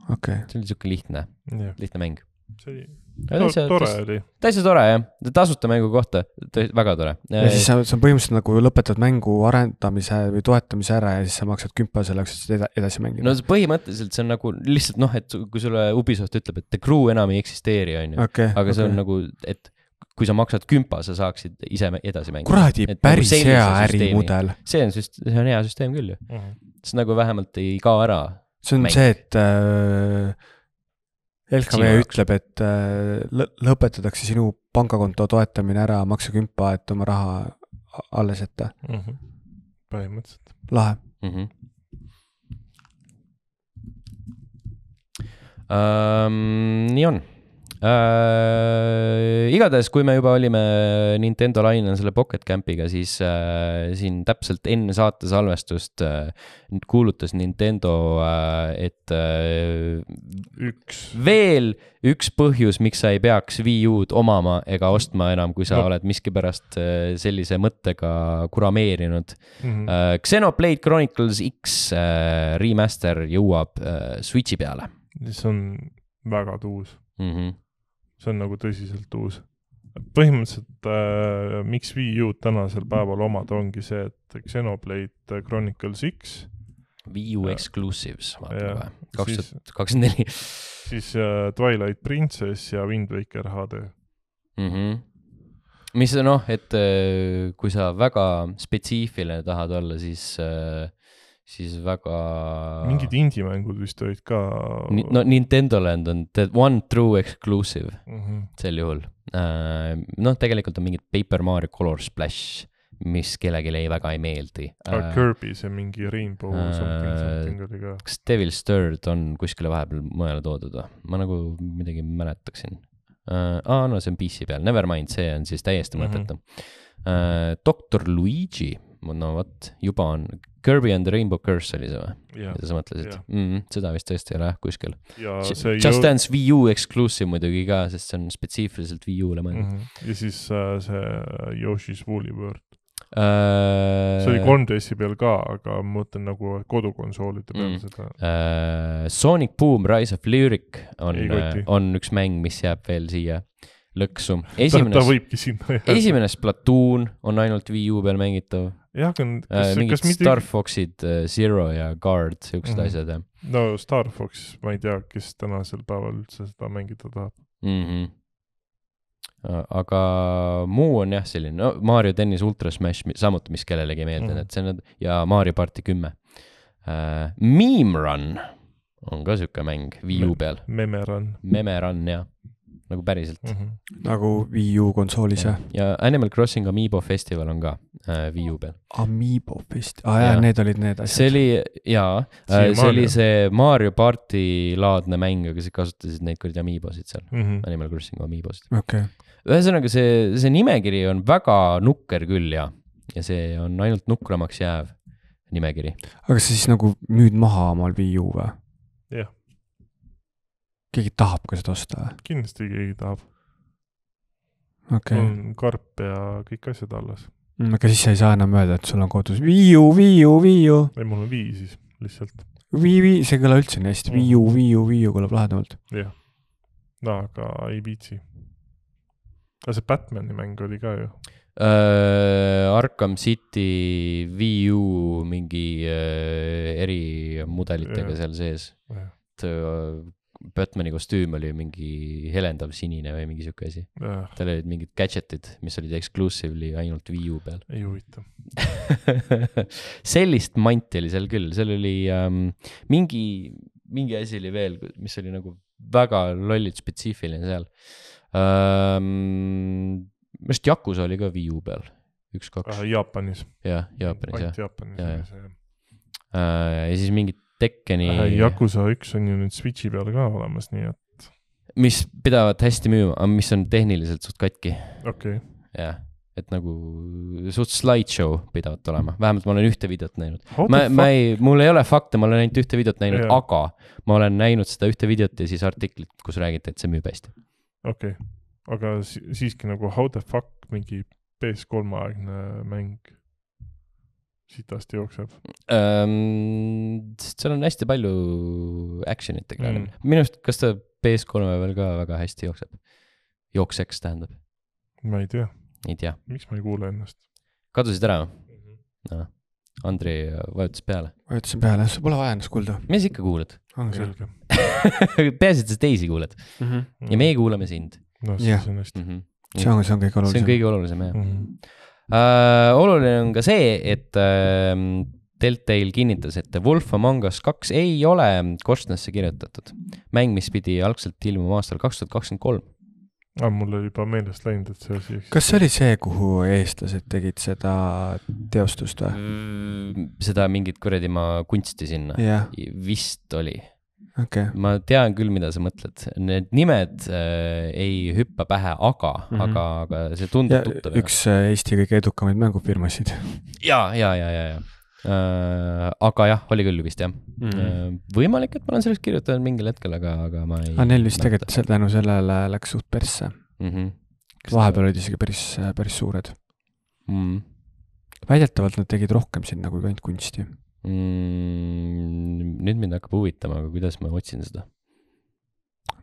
okei okay.. see oli sihuke lihtne yeah., lihtne mäng. see oli täitsa tore oli. täitsa tore jah, tasuta mängu kohta, väga tore. ja siis sa, sa põhimõtteliselt nagu lõpetad mängu arendamise või toetamise ära ja siis sa maksad kümpa selleks, et seda edasi mängida. no see põhimõtteliselt see on nagu lihtsalt noh, et kui sulle Ubisoft ütleb, et the crew enam ei eksisteeri, on ju, aga okay. see on nagu, et kui sa maksad kümpa, sa saaksid ise edasi mängida. kuradi, nagu päris nagu hea ärimudel. see on süst-, see on hea süsteem küll ju mm -hmm.. siis nagu vähemalt ei kao ära. see on mäng. see, et äh, LKV Siin ütleb, et äh, lõpetatakse sinu pangakonto toetamine ära, maksa kümpa, et oma raha alles jätta mm. -hmm. põhimõtteliselt. lahe mm. -hmm. Um, nii on äh,. igatahes, kui me juba olime Nintendo lainel selle Pocket Campiga, siis äh, siin täpselt enne saate salvestust äh, kuulutas Nintendo äh,, et äh,. üks. veel üks põhjus, miks sa ei peaks Wii U-d omama ega ostma enam, kui sa no. oled miskipärast äh, sellise mõttega kurameerinud mm. -hmm. Xenoblade Chronicles X äh, remaster jõuab Switch'i peale. see on väga tuus mm. -hmm see on nagu tõsiselt uus. põhimõtteliselt äh, miks Wii U-d tänasel päeval omad ongi see, et Xenoblade Chronicles X. Wii U äh, Exclusives, vaatame kohe, kaks tuhat kakskümmend neli. siis äh, Twilight Princess ja Wind Waker HD mm. -hmm mis noh, et äh, kui sa väga spetsiifiline tahad olla, siis äh, siis väga. mingid indie mängud vist olid ka. no Nintendo Land on the one true exclusive mm -hmm. sel juhul. Äh, noh, tegelikult on mingid Paper Mario Color Splash, mis kellelegi ei väga ei meeldi. Ah, äh, Kirby, see mingi Rainbow uh, something something oli ka. kas Devil's Third on kuskile vahepeal mujale toodud või? ma nagu midagi mäletaksin uh,. aa, no see on PC peal, nevermind, see on siis täiesti mõttetu mm -hmm. uh,. Doktor Luigi, no vot, juba on Kirby and the Rainbow Curse oli see või yeah.? mida sa mõtlesid yeah.? Mm -hmm. seda vist tõesti ei ole jah kuskil. Just ju... Dance Wii U exclusive muidugi ka, sest see on spetsiifiliselt Wii U-le mõeldud mm. -hmm. ja siis äh, see äh, Yoshi's Woolly World äh.... see oli 3DS-i peal ka, aga ma mõtlen nagu kodukonsoolide peal mm. seda äh,. Sonic Boom Rise of Lyric on, äh, on üks mäng, mis jääb veel siia äh, lõksu. ta võibki sinna jääda. esimene Splatoon on ainult Wii U peal mängitav. jah, aga kas äh,, kas mitte. Star Foxid äh, Zero ja Guard, siuksed mm -hmm. asjad jah. no Star Fox, ma ei tea, kes tänasel päeval üldse seda mängida tahab mm. -hmm aga muu on jah, selline no, Mario tennis Ultra Smash samuti, mis kellelegi ei meeldinud mm, -hmm. et see on ja Mario party kümme äh,. Meme Run on ka sihuke mäng Wii U peal Me. Meme Run. Meme Run jah nagu päriselt mm. -hmm. nagu Wii U konsoolis jah? ja Animal Crossing Amiibo festival on ka äh, Wii U peal. Amiibo fest-, aa ah, jaa ja., need olid need asjad. see oli, jaa äh,, see oli see Mario party laadne mäng, aga sa kasutasid neid kuradi Amiibosid seal mm, -hmm. Animal Crossing Amiibosid okay.. ühesõnaga, see, see nimekiri on väga nukker küll ja, ja see on ainult nukramaks jääv nimekiri. aga sa siis nagu müüd maha omal Wii U või? jah keegi tahab ka seda osta või? kindlasti keegi tahab. okei okay.. karp ja kõik asjad alles. Mm, aga siis sa ei saa enam öelda, et sul on kodus viiu, viiu, viiu. ei, mul on vii siis lihtsalt. Vii, vii, see ei kõla üldse nii hästi, viiu, mm. viiu, viiu kõlab lahedamalt. jah, no aga ei viitsi. aga see Batman'i mäng oli ka ju äh,. Arkham City VU mingi äh, erimudelitega seal sees. et äh, Batman'i kostüüm oli mingi helendav sinine või mingi sihuke asi yeah.. tal olid mingid gadget'id, mis olid exclusively ainult Wii U peal. ei huvita sellist manti oli seal küll, seal oli ähm, mingi, mingi asi oli veel, mis oli nagu väga lollilt spetsiifiline seal ähm,. minu arust Yakus oli ka Wii U peal, üks-kaks äh,. Jaapanis. jah, Jaapanis jah. ja, ja. Äh, ja siis mingid Tekkeni. Äh, Yakuza üks on ju nüüd Switch'i peal ka olemas, nii et. mis pidavat hästi müüma, aga mis on tehniliselt suht katki. okei okay.. jah, et nagu suht slideshow pidavat olema, vähemalt ma olen ühte videot näinud. ma, ma ei, mul ei ole fakte, ma olen ainult ühte videot näinud yeah., aga ma olen näinud seda ühte videot ja siis artiklit, kus räägiti, et see müüb hästi. okei okay., aga siiski nagu how the fuck mingi PS3 aegne mäng sitasti jookseb ähm,? seal on hästi palju action'it tegelikult mm.. minu arust, kas ta PS3-e peal ka väga hästi jookseb? jookseks tähendab. ma ei tea. ei tea. miks ma ei kuule ennast? kadusid ära või mm -hmm.? noh, Andri vajutas peale. vajutasin peale, sul pole vaja ennast kuulda. mis ikka kuulad? on selge peaasi, et sa teisi kuuled mm. -hmm. ja meie kuulame sind. no siis yeah. on hästi mm. -hmm. see on, see on kõige olulisem. see on kõige olulisem jah mm. -hmm Äh, oluline on ka see, et Deltail ähm, kinnitas, et Wolf Among Us kaks ei ole korstnasse kirjutatud. mäng, mis pidi algselt ilmuma aastal kaks tuhat kakskümmend kolm aga ah, mul oli juba meelest läinud, et see asi. kas see oli see, kuhu eestlased tegid seda teostust või? seda mingit kuradi ma kunsti sinna yeah.. vist oli okay.. ma tean küll, mida sa mõtled, need nimed äh, ei hüppa pähe, aga mm, -hmm. aga, aga see tundub ja, tuttav. üks jah. Äh, Eesti kõige edukamaid mängufirmasid. ja, ja, ja, ja, ja. Äh, aga jah, oli küll vist jah mm. -hmm. võimalik, et ma olen sellest kirjutanud mingil hetkel, aga, aga ma ei. aga ah, neil vist tegelikult tänu sellele läks suht persse mm. -hmm. vahepeal olid isegi päris, äh, päris suured mm. -hmm. väidetavalt nad tegid rohkem sinna kui ainult kunsti mm,. nüüd mind hakkab huvitama, aga kuidas ma otsin seda?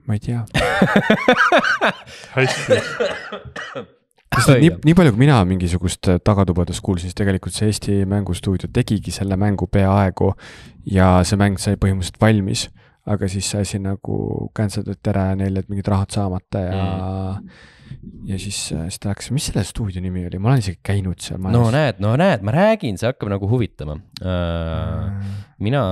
ma ei tea hästi sest nii, nii palju, kui mina mingisugust äh, tagatubades kuulsin, siis tegelikult see Eesti Mängustuudio tegigi selle mängu peaaegu ja see mäng sai põhimõtteliselt valmis aga siis see asi nagu cancel dati ära ja neil jäid mingid rahad saamata ja mm. ja siis, äh, siis ta läks, mis selle stuudio nimi oli, ma olen isegi käinud seal. no ees... näed, no näed, ma räägin, see hakkab nagu huvitama uh,. mina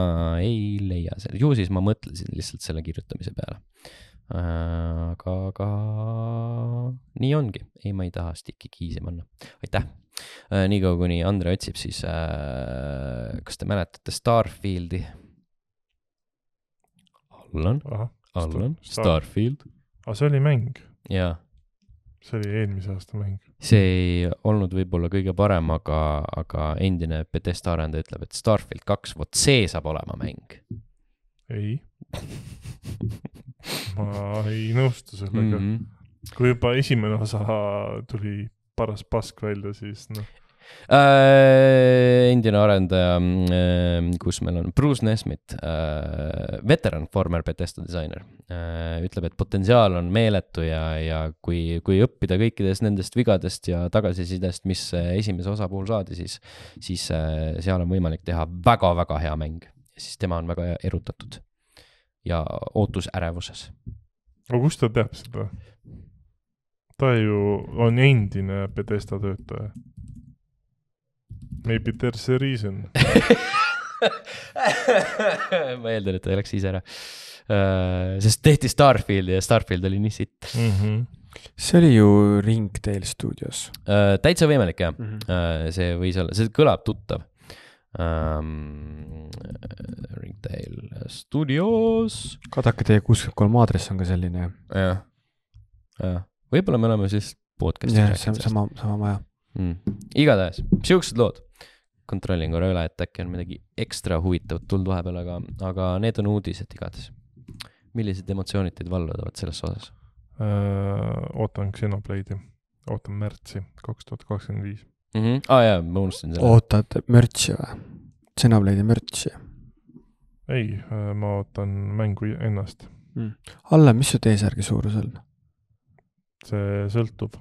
ei leia seda, ju siis ma mõtlesin lihtsalt selle kirjutamise peale uh,. aga, aga nii ongi, ei, ma ei taha stick'i kiisi panna, aitäh uh,. niikaua, kuni Andre otsib, siis uh, kas te mäletate Starfieldi? Allan, Allan, Starfield. aga ah, see oli mäng? jaa. see oli eelmise aasta mäng. see ei olnud võib-olla kõige parem, aga, aga endine Bethesda arendaja ütleb, et Starfield kaks, vot see saab olema mäng. ei ma ei nõustu sellega mm. -hmm. kui juba esimene osa tuli paras pask välja, siis noh äh,. endine arendaja mm, äh,, kus meil on Bruce Nesmith äh,, veteran, former Bethesda disainer äh,, ütleb, et potentsiaal on meeletu ja, ja kui, kui õppida kõikidest nendest vigadest ja tagasisidest, mis äh, esimese osa puhul saadi, siis, siis äh, seal on võimalik teha väga-väga hea mäng. siis tema on väga erutatud ja ootusärevuses. aga kust ta teab seda? ta ju on endine Bethesda töötaja Maybe there's a reason ma eeldan, et ta läks ise ära uh,. sest tehti Starfieldi ja Starfield oli nii sitt mm. -hmm see oli ju ring teil stuudios uh,. Äh, täitsa võimalik jah mm, -hmm. uh, see võis olla, see kõlab tuttav um,. Ähm, Ringtail stuudios. Kadake tee kuuskümmend kolm aadress on ka selline. jah, jah, võib-olla me oleme siis podcast'is. jah, sama, sama maja mm.. igatahes, siuksed lood. kontrollin korra üle, et äkki on midagi ekstra huvitavat tulnud vahepeal, aga, aga need on uudised igatahes. millised emotsioonid teid vallutavad selles osas? Äh, ootan Xenoblade'i, ootan märtsi kaks tuhat kakskümmend viis. Mhm. aa ah, jaa, ma unustasin selle. ootad mürtsi või? Xenoblade'i mürtsi? ei, äh, ma ootan mängu ennast mm.. Alle, mis su T-särgi suurus on? see sõltub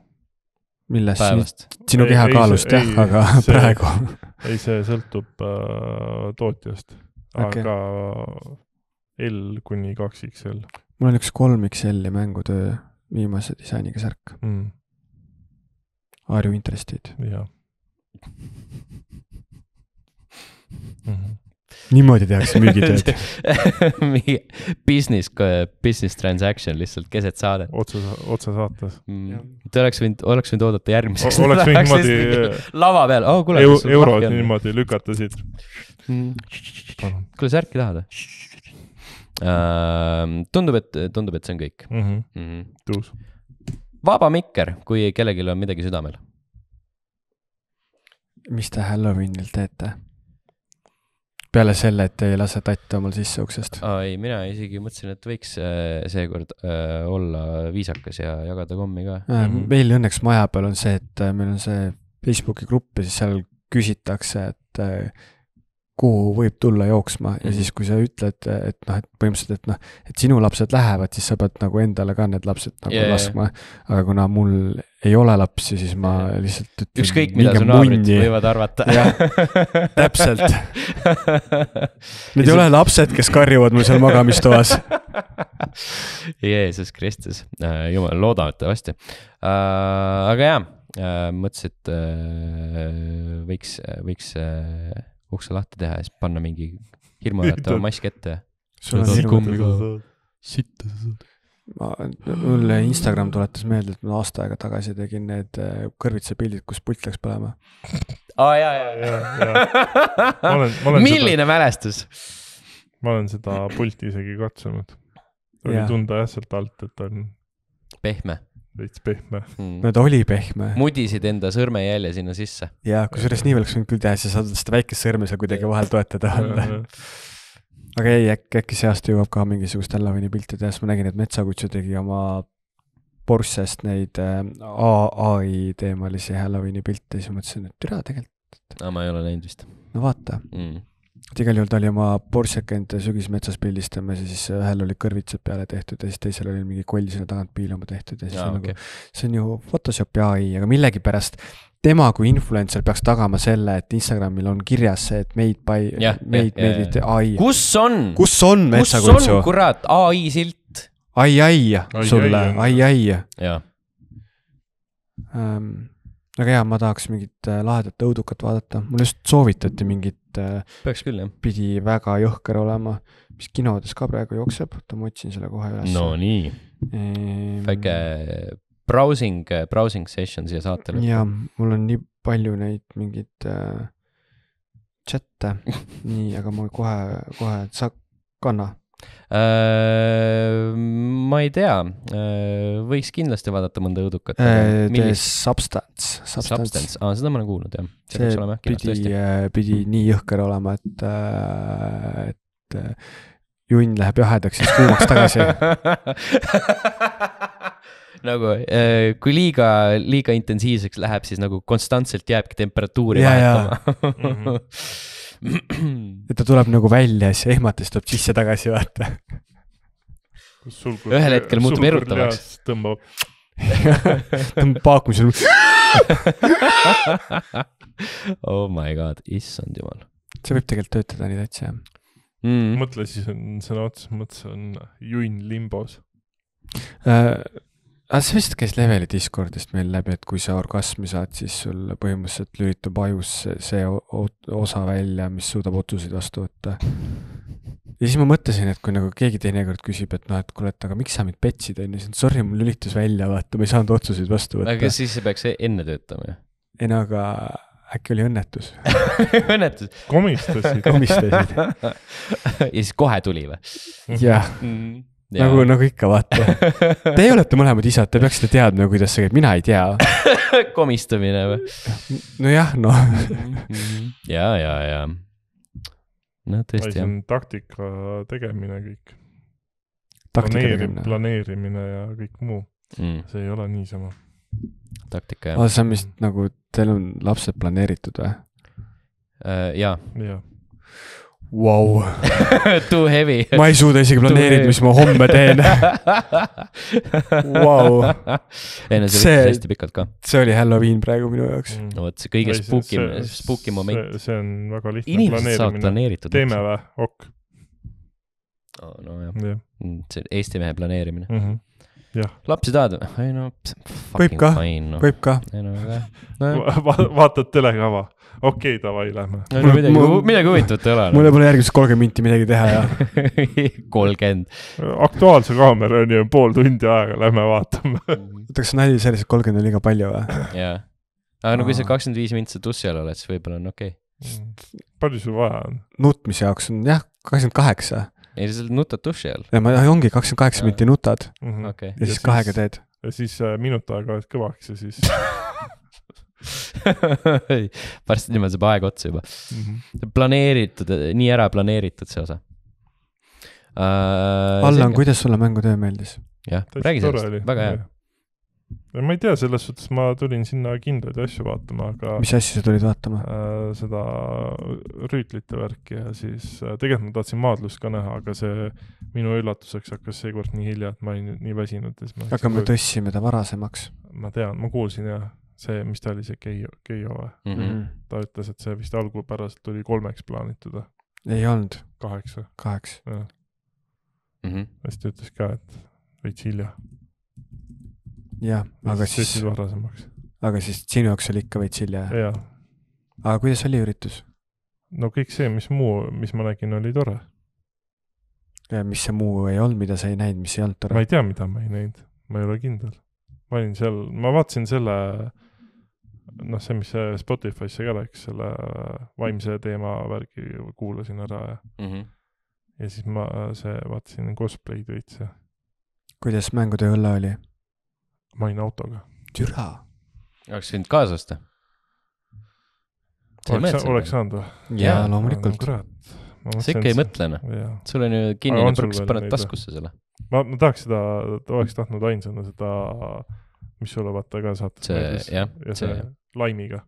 millest? sinu kehakaalust jah, aga see, praegu ei, see sõltub äh, tootjast okay., aga L kuni kaks XL. mul on üks kolm XL-i mängutöö viimase disainiga särk mm.. Are you interested? jah. Mhm niimoodi tehakse müügitööd mingi business, business transaction lihtsalt keset saadet. otse, otse saates mm.. et oleks võinud, oleks võinud oodata järgmiseks. oleks võinud niimoodi. Äh, lava peal oh,, kuule. eurod niimoodi lükata siit mm.. kuule, särki tahad või? tundub, et, tundub, et see on kõik mm. -hmm. Mm -hmm. tõus. vaba mikker, kui kellelgi on midagi südamel. mis te Halloweenil teete? peale selle, et ei lase tatta omal sisse uksest? ei, mina isegi mõtlesin, et võiks äh, seekord äh, olla viisakas ja jagada kommi ka äh,. Mm -hmm. meil õnneks maja peal on see, et äh, meil on see Facebooki grupp ja siis seal küsitakse, et äh, kuhu võib tulla jooksma ja mhm. siis, kui sa ütled, et noh, et põhimõtteliselt, et noh, et sinu lapsed lähevad, siis sa pead nagu endale ka need lapsed nagu yeah, laskma. aga kuna mul ei ole lapsi, siis ma lihtsalt ütlen. ükskõik, mida su naabrid mundi. võivad arvata. täpselt. Need ei ole lapsed, kes karjuvad mul seal magamistoas Jeesus Kristus, äh, jumal, loodetavasti uh,. Äh, aga jaa uh,, mõtlesin, et uh, võiks, võiks uh, ukse lahti teha ja siis panna mingi hirmuäratava mask ette. sitta sa saad ma, mulle Instagram tuletas meelde, et ma aasta aega tagasi tegin need äh, kõrvitsapildid, kus pult läks põlema. aa jaa, jaa, jaa. milline seda, mälestus? ma olen seda pulti isegi katsunud. oli ja. tunda jah sealt alt, et on. pehme veits pehme mm.. no ta oli pehme. mudisid enda sõrmejälje sinna sisse. jaa, kusjuures nii oleks võinud küll teha, sa saad seda väikest sõrme seal kuidagi vahel toetada alla aga ei, äkki, äkki see aasta jõuab ka mingisugust Halloweeni pilti teha, sest ma nägin, et Metsakutsu tegi oma Porschest neid äh, ai teemalisi Halloweeni pilte, siis mõtlesin, et türa tegelikult. aa, ma ei ole näinud vist. no vaata mm et igal juhul ta oli oma Porschekent sügismetsas pildistamas ja siis ühel oli kõrvitsad peale tehtud ja siis teisel oli mingi koll sinna tagant piilama tehtud ja siis ja, on okay. nagu, see on ju Photoshopi ai, aga millegipärast tema kui influencer peaks tagama selle, et Instagramil on kirjas see, et made by, made, made with ai. kus on? kus on metsakutsu? kus on kurat ai silt? ai, ai sulle, ai, ai. jaa um, väga hea, ma tahaks mingit äh, lahedat õudukat vaadata, mulle just soovitati mingit. Äh, peaks küll, jah. pidi väga jõhker olema, mis kinodes ka praegu jookseb, oota ma otsin selle kohe üles. no nii ehm..., väike browsing, äh, browsing session siia saate lõppu. jaa, mul on nii palju neid mingeid äh, chat'e nii, aga ma kohe, kohe, sa kanna Äh, ma ei tea, äh, võiks kindlasti vaadata mõnda õudukat. Äh, The Substance. Substance, aa, seda ma olen kuulnud jah. see, see pidi, pidi mm. nii jõhker olema, et, et junn läheb jahedaks, siis kuumaks tagasi nagu kui liiga, liiga intensiivseks läheb, siis nagu konstantselt jääbki temperatuuri yeah, vahetama yeah. Mhm. et ta tuleb nagu välja ja siis ehmates tuleb sisse-tagasi, vaata. ühel hetkel muutub erutavaks. tõmbab. tõmbab paakumisel oh my god, issand jumal. see võib tegelikult töötada nii täitsa, jah mm.. mõtle, siis on sõna otseses mõttes on junn limbos äh, aga ah, sa vist käis leveli Discordist meil läbi, et kui sa orgasmi saad, siis sul põhimõtteliselt lülitub ajus see osa välja, mis suudab otsuseid vastu võtta. ja siis ma mõtlesin, et kui nagu keegi teinekord küsib, et noh, et kuule, et aga miks sa mind petsid, onju, siis sorry, mul lülitus välja, vaata, ma ei saanud otsuseid vastu võtta. aga siis see peaks enne töötama ju. ei no aga äkki oli õnnetus õnnetus. komistasid komistasid ja siis kohe tuli või? jah mm -hmm Ja. nagu, nagu ikka, vaata. Te olete mõlemad isad, te peaksite teadma, kuidas see käib, mina ei tea komistamine või? nojah, noh. ja, ja, ja. no tõesti, jah. see on taktika tegemine kõik. planeerimine, planeerimine ja kõik muu mm.. see ei ole niisama. taktika, jah. Oh, see on vist nagu, teil on lapsed planeeritud või? Äh, jaa. jaa wow. Too heavy. ma ei suuda isegi planeerida, mis ma homme teen wow.. ei no see, see võttis hästi pikalt ka. see oli Halloween praegu minu jaoks mm.. no vot, see kõige spooky, spooky moment. see on väga lihtne Inimesed planeerimine. teeme või, ok oh,? nojah yeah., mm, see on Eesti mehe planeerimine mm. -hmm lapsi tahad või? ei no. võib ka, noh. võib ka. ei no aga no.. vaatad telekava, okei okay,, davai, lähme. no midagi, midagi huvitavat ei ole. Noh. mulle pole järgmised kolmkümmend minti midagi teha ja. kolmkümmend. Aktuaalse kaamera on ju pool tundi aega, lähme vaatame. oota, kas nali selliselt kolmkümmend on liiga palju või? jah, aga no kui sa kakskümmend viis minti seal tussi all oled, siis võib-olla on okei okay. Mm. palju sul vaja on? nutmise jaoks on jah, kakskümmend kaheksa ei, sa nutad duši all. ja ma, ongi kakskümmend kaheksa minutit nutad mm. -hmm. Okay. ja siis ja kahega siis, teed. ja siis äh, minut aega oled kõvaks ja siis varsti niimoodi saab aeg otsa juba mm. -hmm. planeeritud, nii ära planeeritud see osa uh,. Allan, kuidas sulle mängutöö meeldis? jah, räägi sellest, väga hea ma ei tea, selles suhtes ma tulin sinna kindraid asju vaatama, aga. mis asju sa tulid vaatama äh,? seda rüütlite värki ja siis äh, tegelikult ma tahtsin maadlust ka näha, aga see minu üllatuseks hakkas seekord nii hilja, et ma olin nii väsinud ja siis ma. aga me kui... tõstsime ta varasemaks. ma tean, ma kuulsin jah, see, mis ta oli, see Keio, Keio või mm? -hmm. ta ütles, et see vist algupäraselt oli kolmeks plaanitud või? ei olnud. kaheks või? kaheks. jah mm -hmm.. siis ta ütles ka, et veits hilja jah, aga siis, siis varasemaks. aga siis sinu jaoks oli ikka veits hilja? aga kuidas oli üritus? no kõik see, mis muu, mis ma nägin, oli tore. mis see muu ei olnud, mida sa ei näinud, mis ei olnud tore? ma ei tea, mida ma ei näinud, ma ei ole kindel. ma olin seal, ma vaatasin selle, noh, see, mis Spotify'sse ka läks, selle vaimse teema värgi kuulasin ära ja mm, -hmm. ja siis ma, see, vaatasin cosplay'd veits ja. kuidas mängutöö õlle oli? ma olin autoga. türa. oleks võinud kaasa osta. oleks, oleks saanud või? jaa, loomulikult. kurat. sa ikka ei mõtle noh, sul on ju kinnine pruks, paned taskusse selle. ma, ma tahaks seda, oleks tahtnud ainsana seda, mis sulle vaata ka saates meeldis. ja see, see laimiga,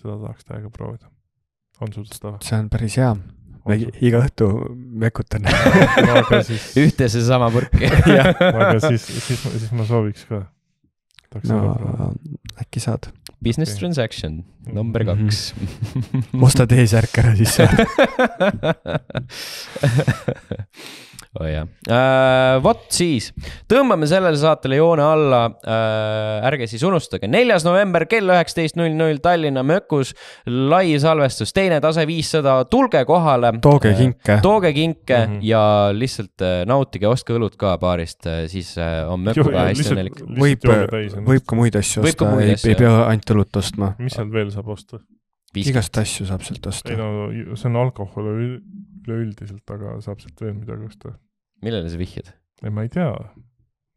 seda tahaks täiega proovida. on sul seda? see on päris hea iga õhtu mekutan no, siis... ühte seesama purki aga siis, siis, siis ma sooviks ka. no äkki saad. Business okay. transaction mhm. number kaks osta mhm. tehisärk ära, siis saad oh jah uh,, vot siis tõmbame sellele saatele joone alla uh,. ärge siis unustage, neljas november kell üheksateist null null Tallinna Mökus, lai salvestus, teine tase viissada, tulge kohale. tooge äh, kinke uh,. tooge kinke mm -hmm. ja lihtsalt uh, nautige, ostke õlut ka baarist uh,, siis uh, on möku ka hästi õnnelik. võib, võib ka muid asju osta, ei, ei pea ainult õlut ostma. mis sealt veel saab osta? igast asju saab sealt osta. ei no see on alkohol üleüldiselt, aga saab sealt veel midagi osta. millele sa vihjad? ei, ma ei tea.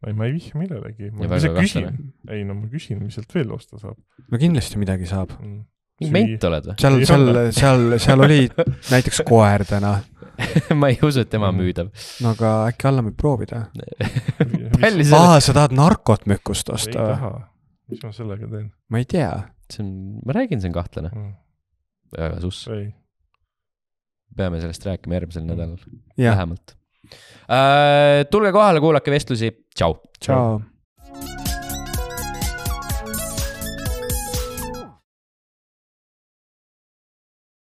ei, ma ei vihja millelegi. ma lihtsalt küsin. ei no ma küsin, mis sealt veel osta saab. no kindlasti midagi saab mm.. ment oled või? seal, seal, seal, seal oli näiteks koer täna ma ei usu, et tema on mm. müüdav. no aga äkki anname proovida palju sa aa, sa tahad narkot mükust osta või? ei taha. mis ma sellega teen? ma ei tea. see on, ma räägin, see on kahtlane mm.. väga suss. ei peame sellest rääkima järgmisel mm. nädalal, vähemalt äh,. tulge kohale, kuulake vestlusi, tšau. tšau.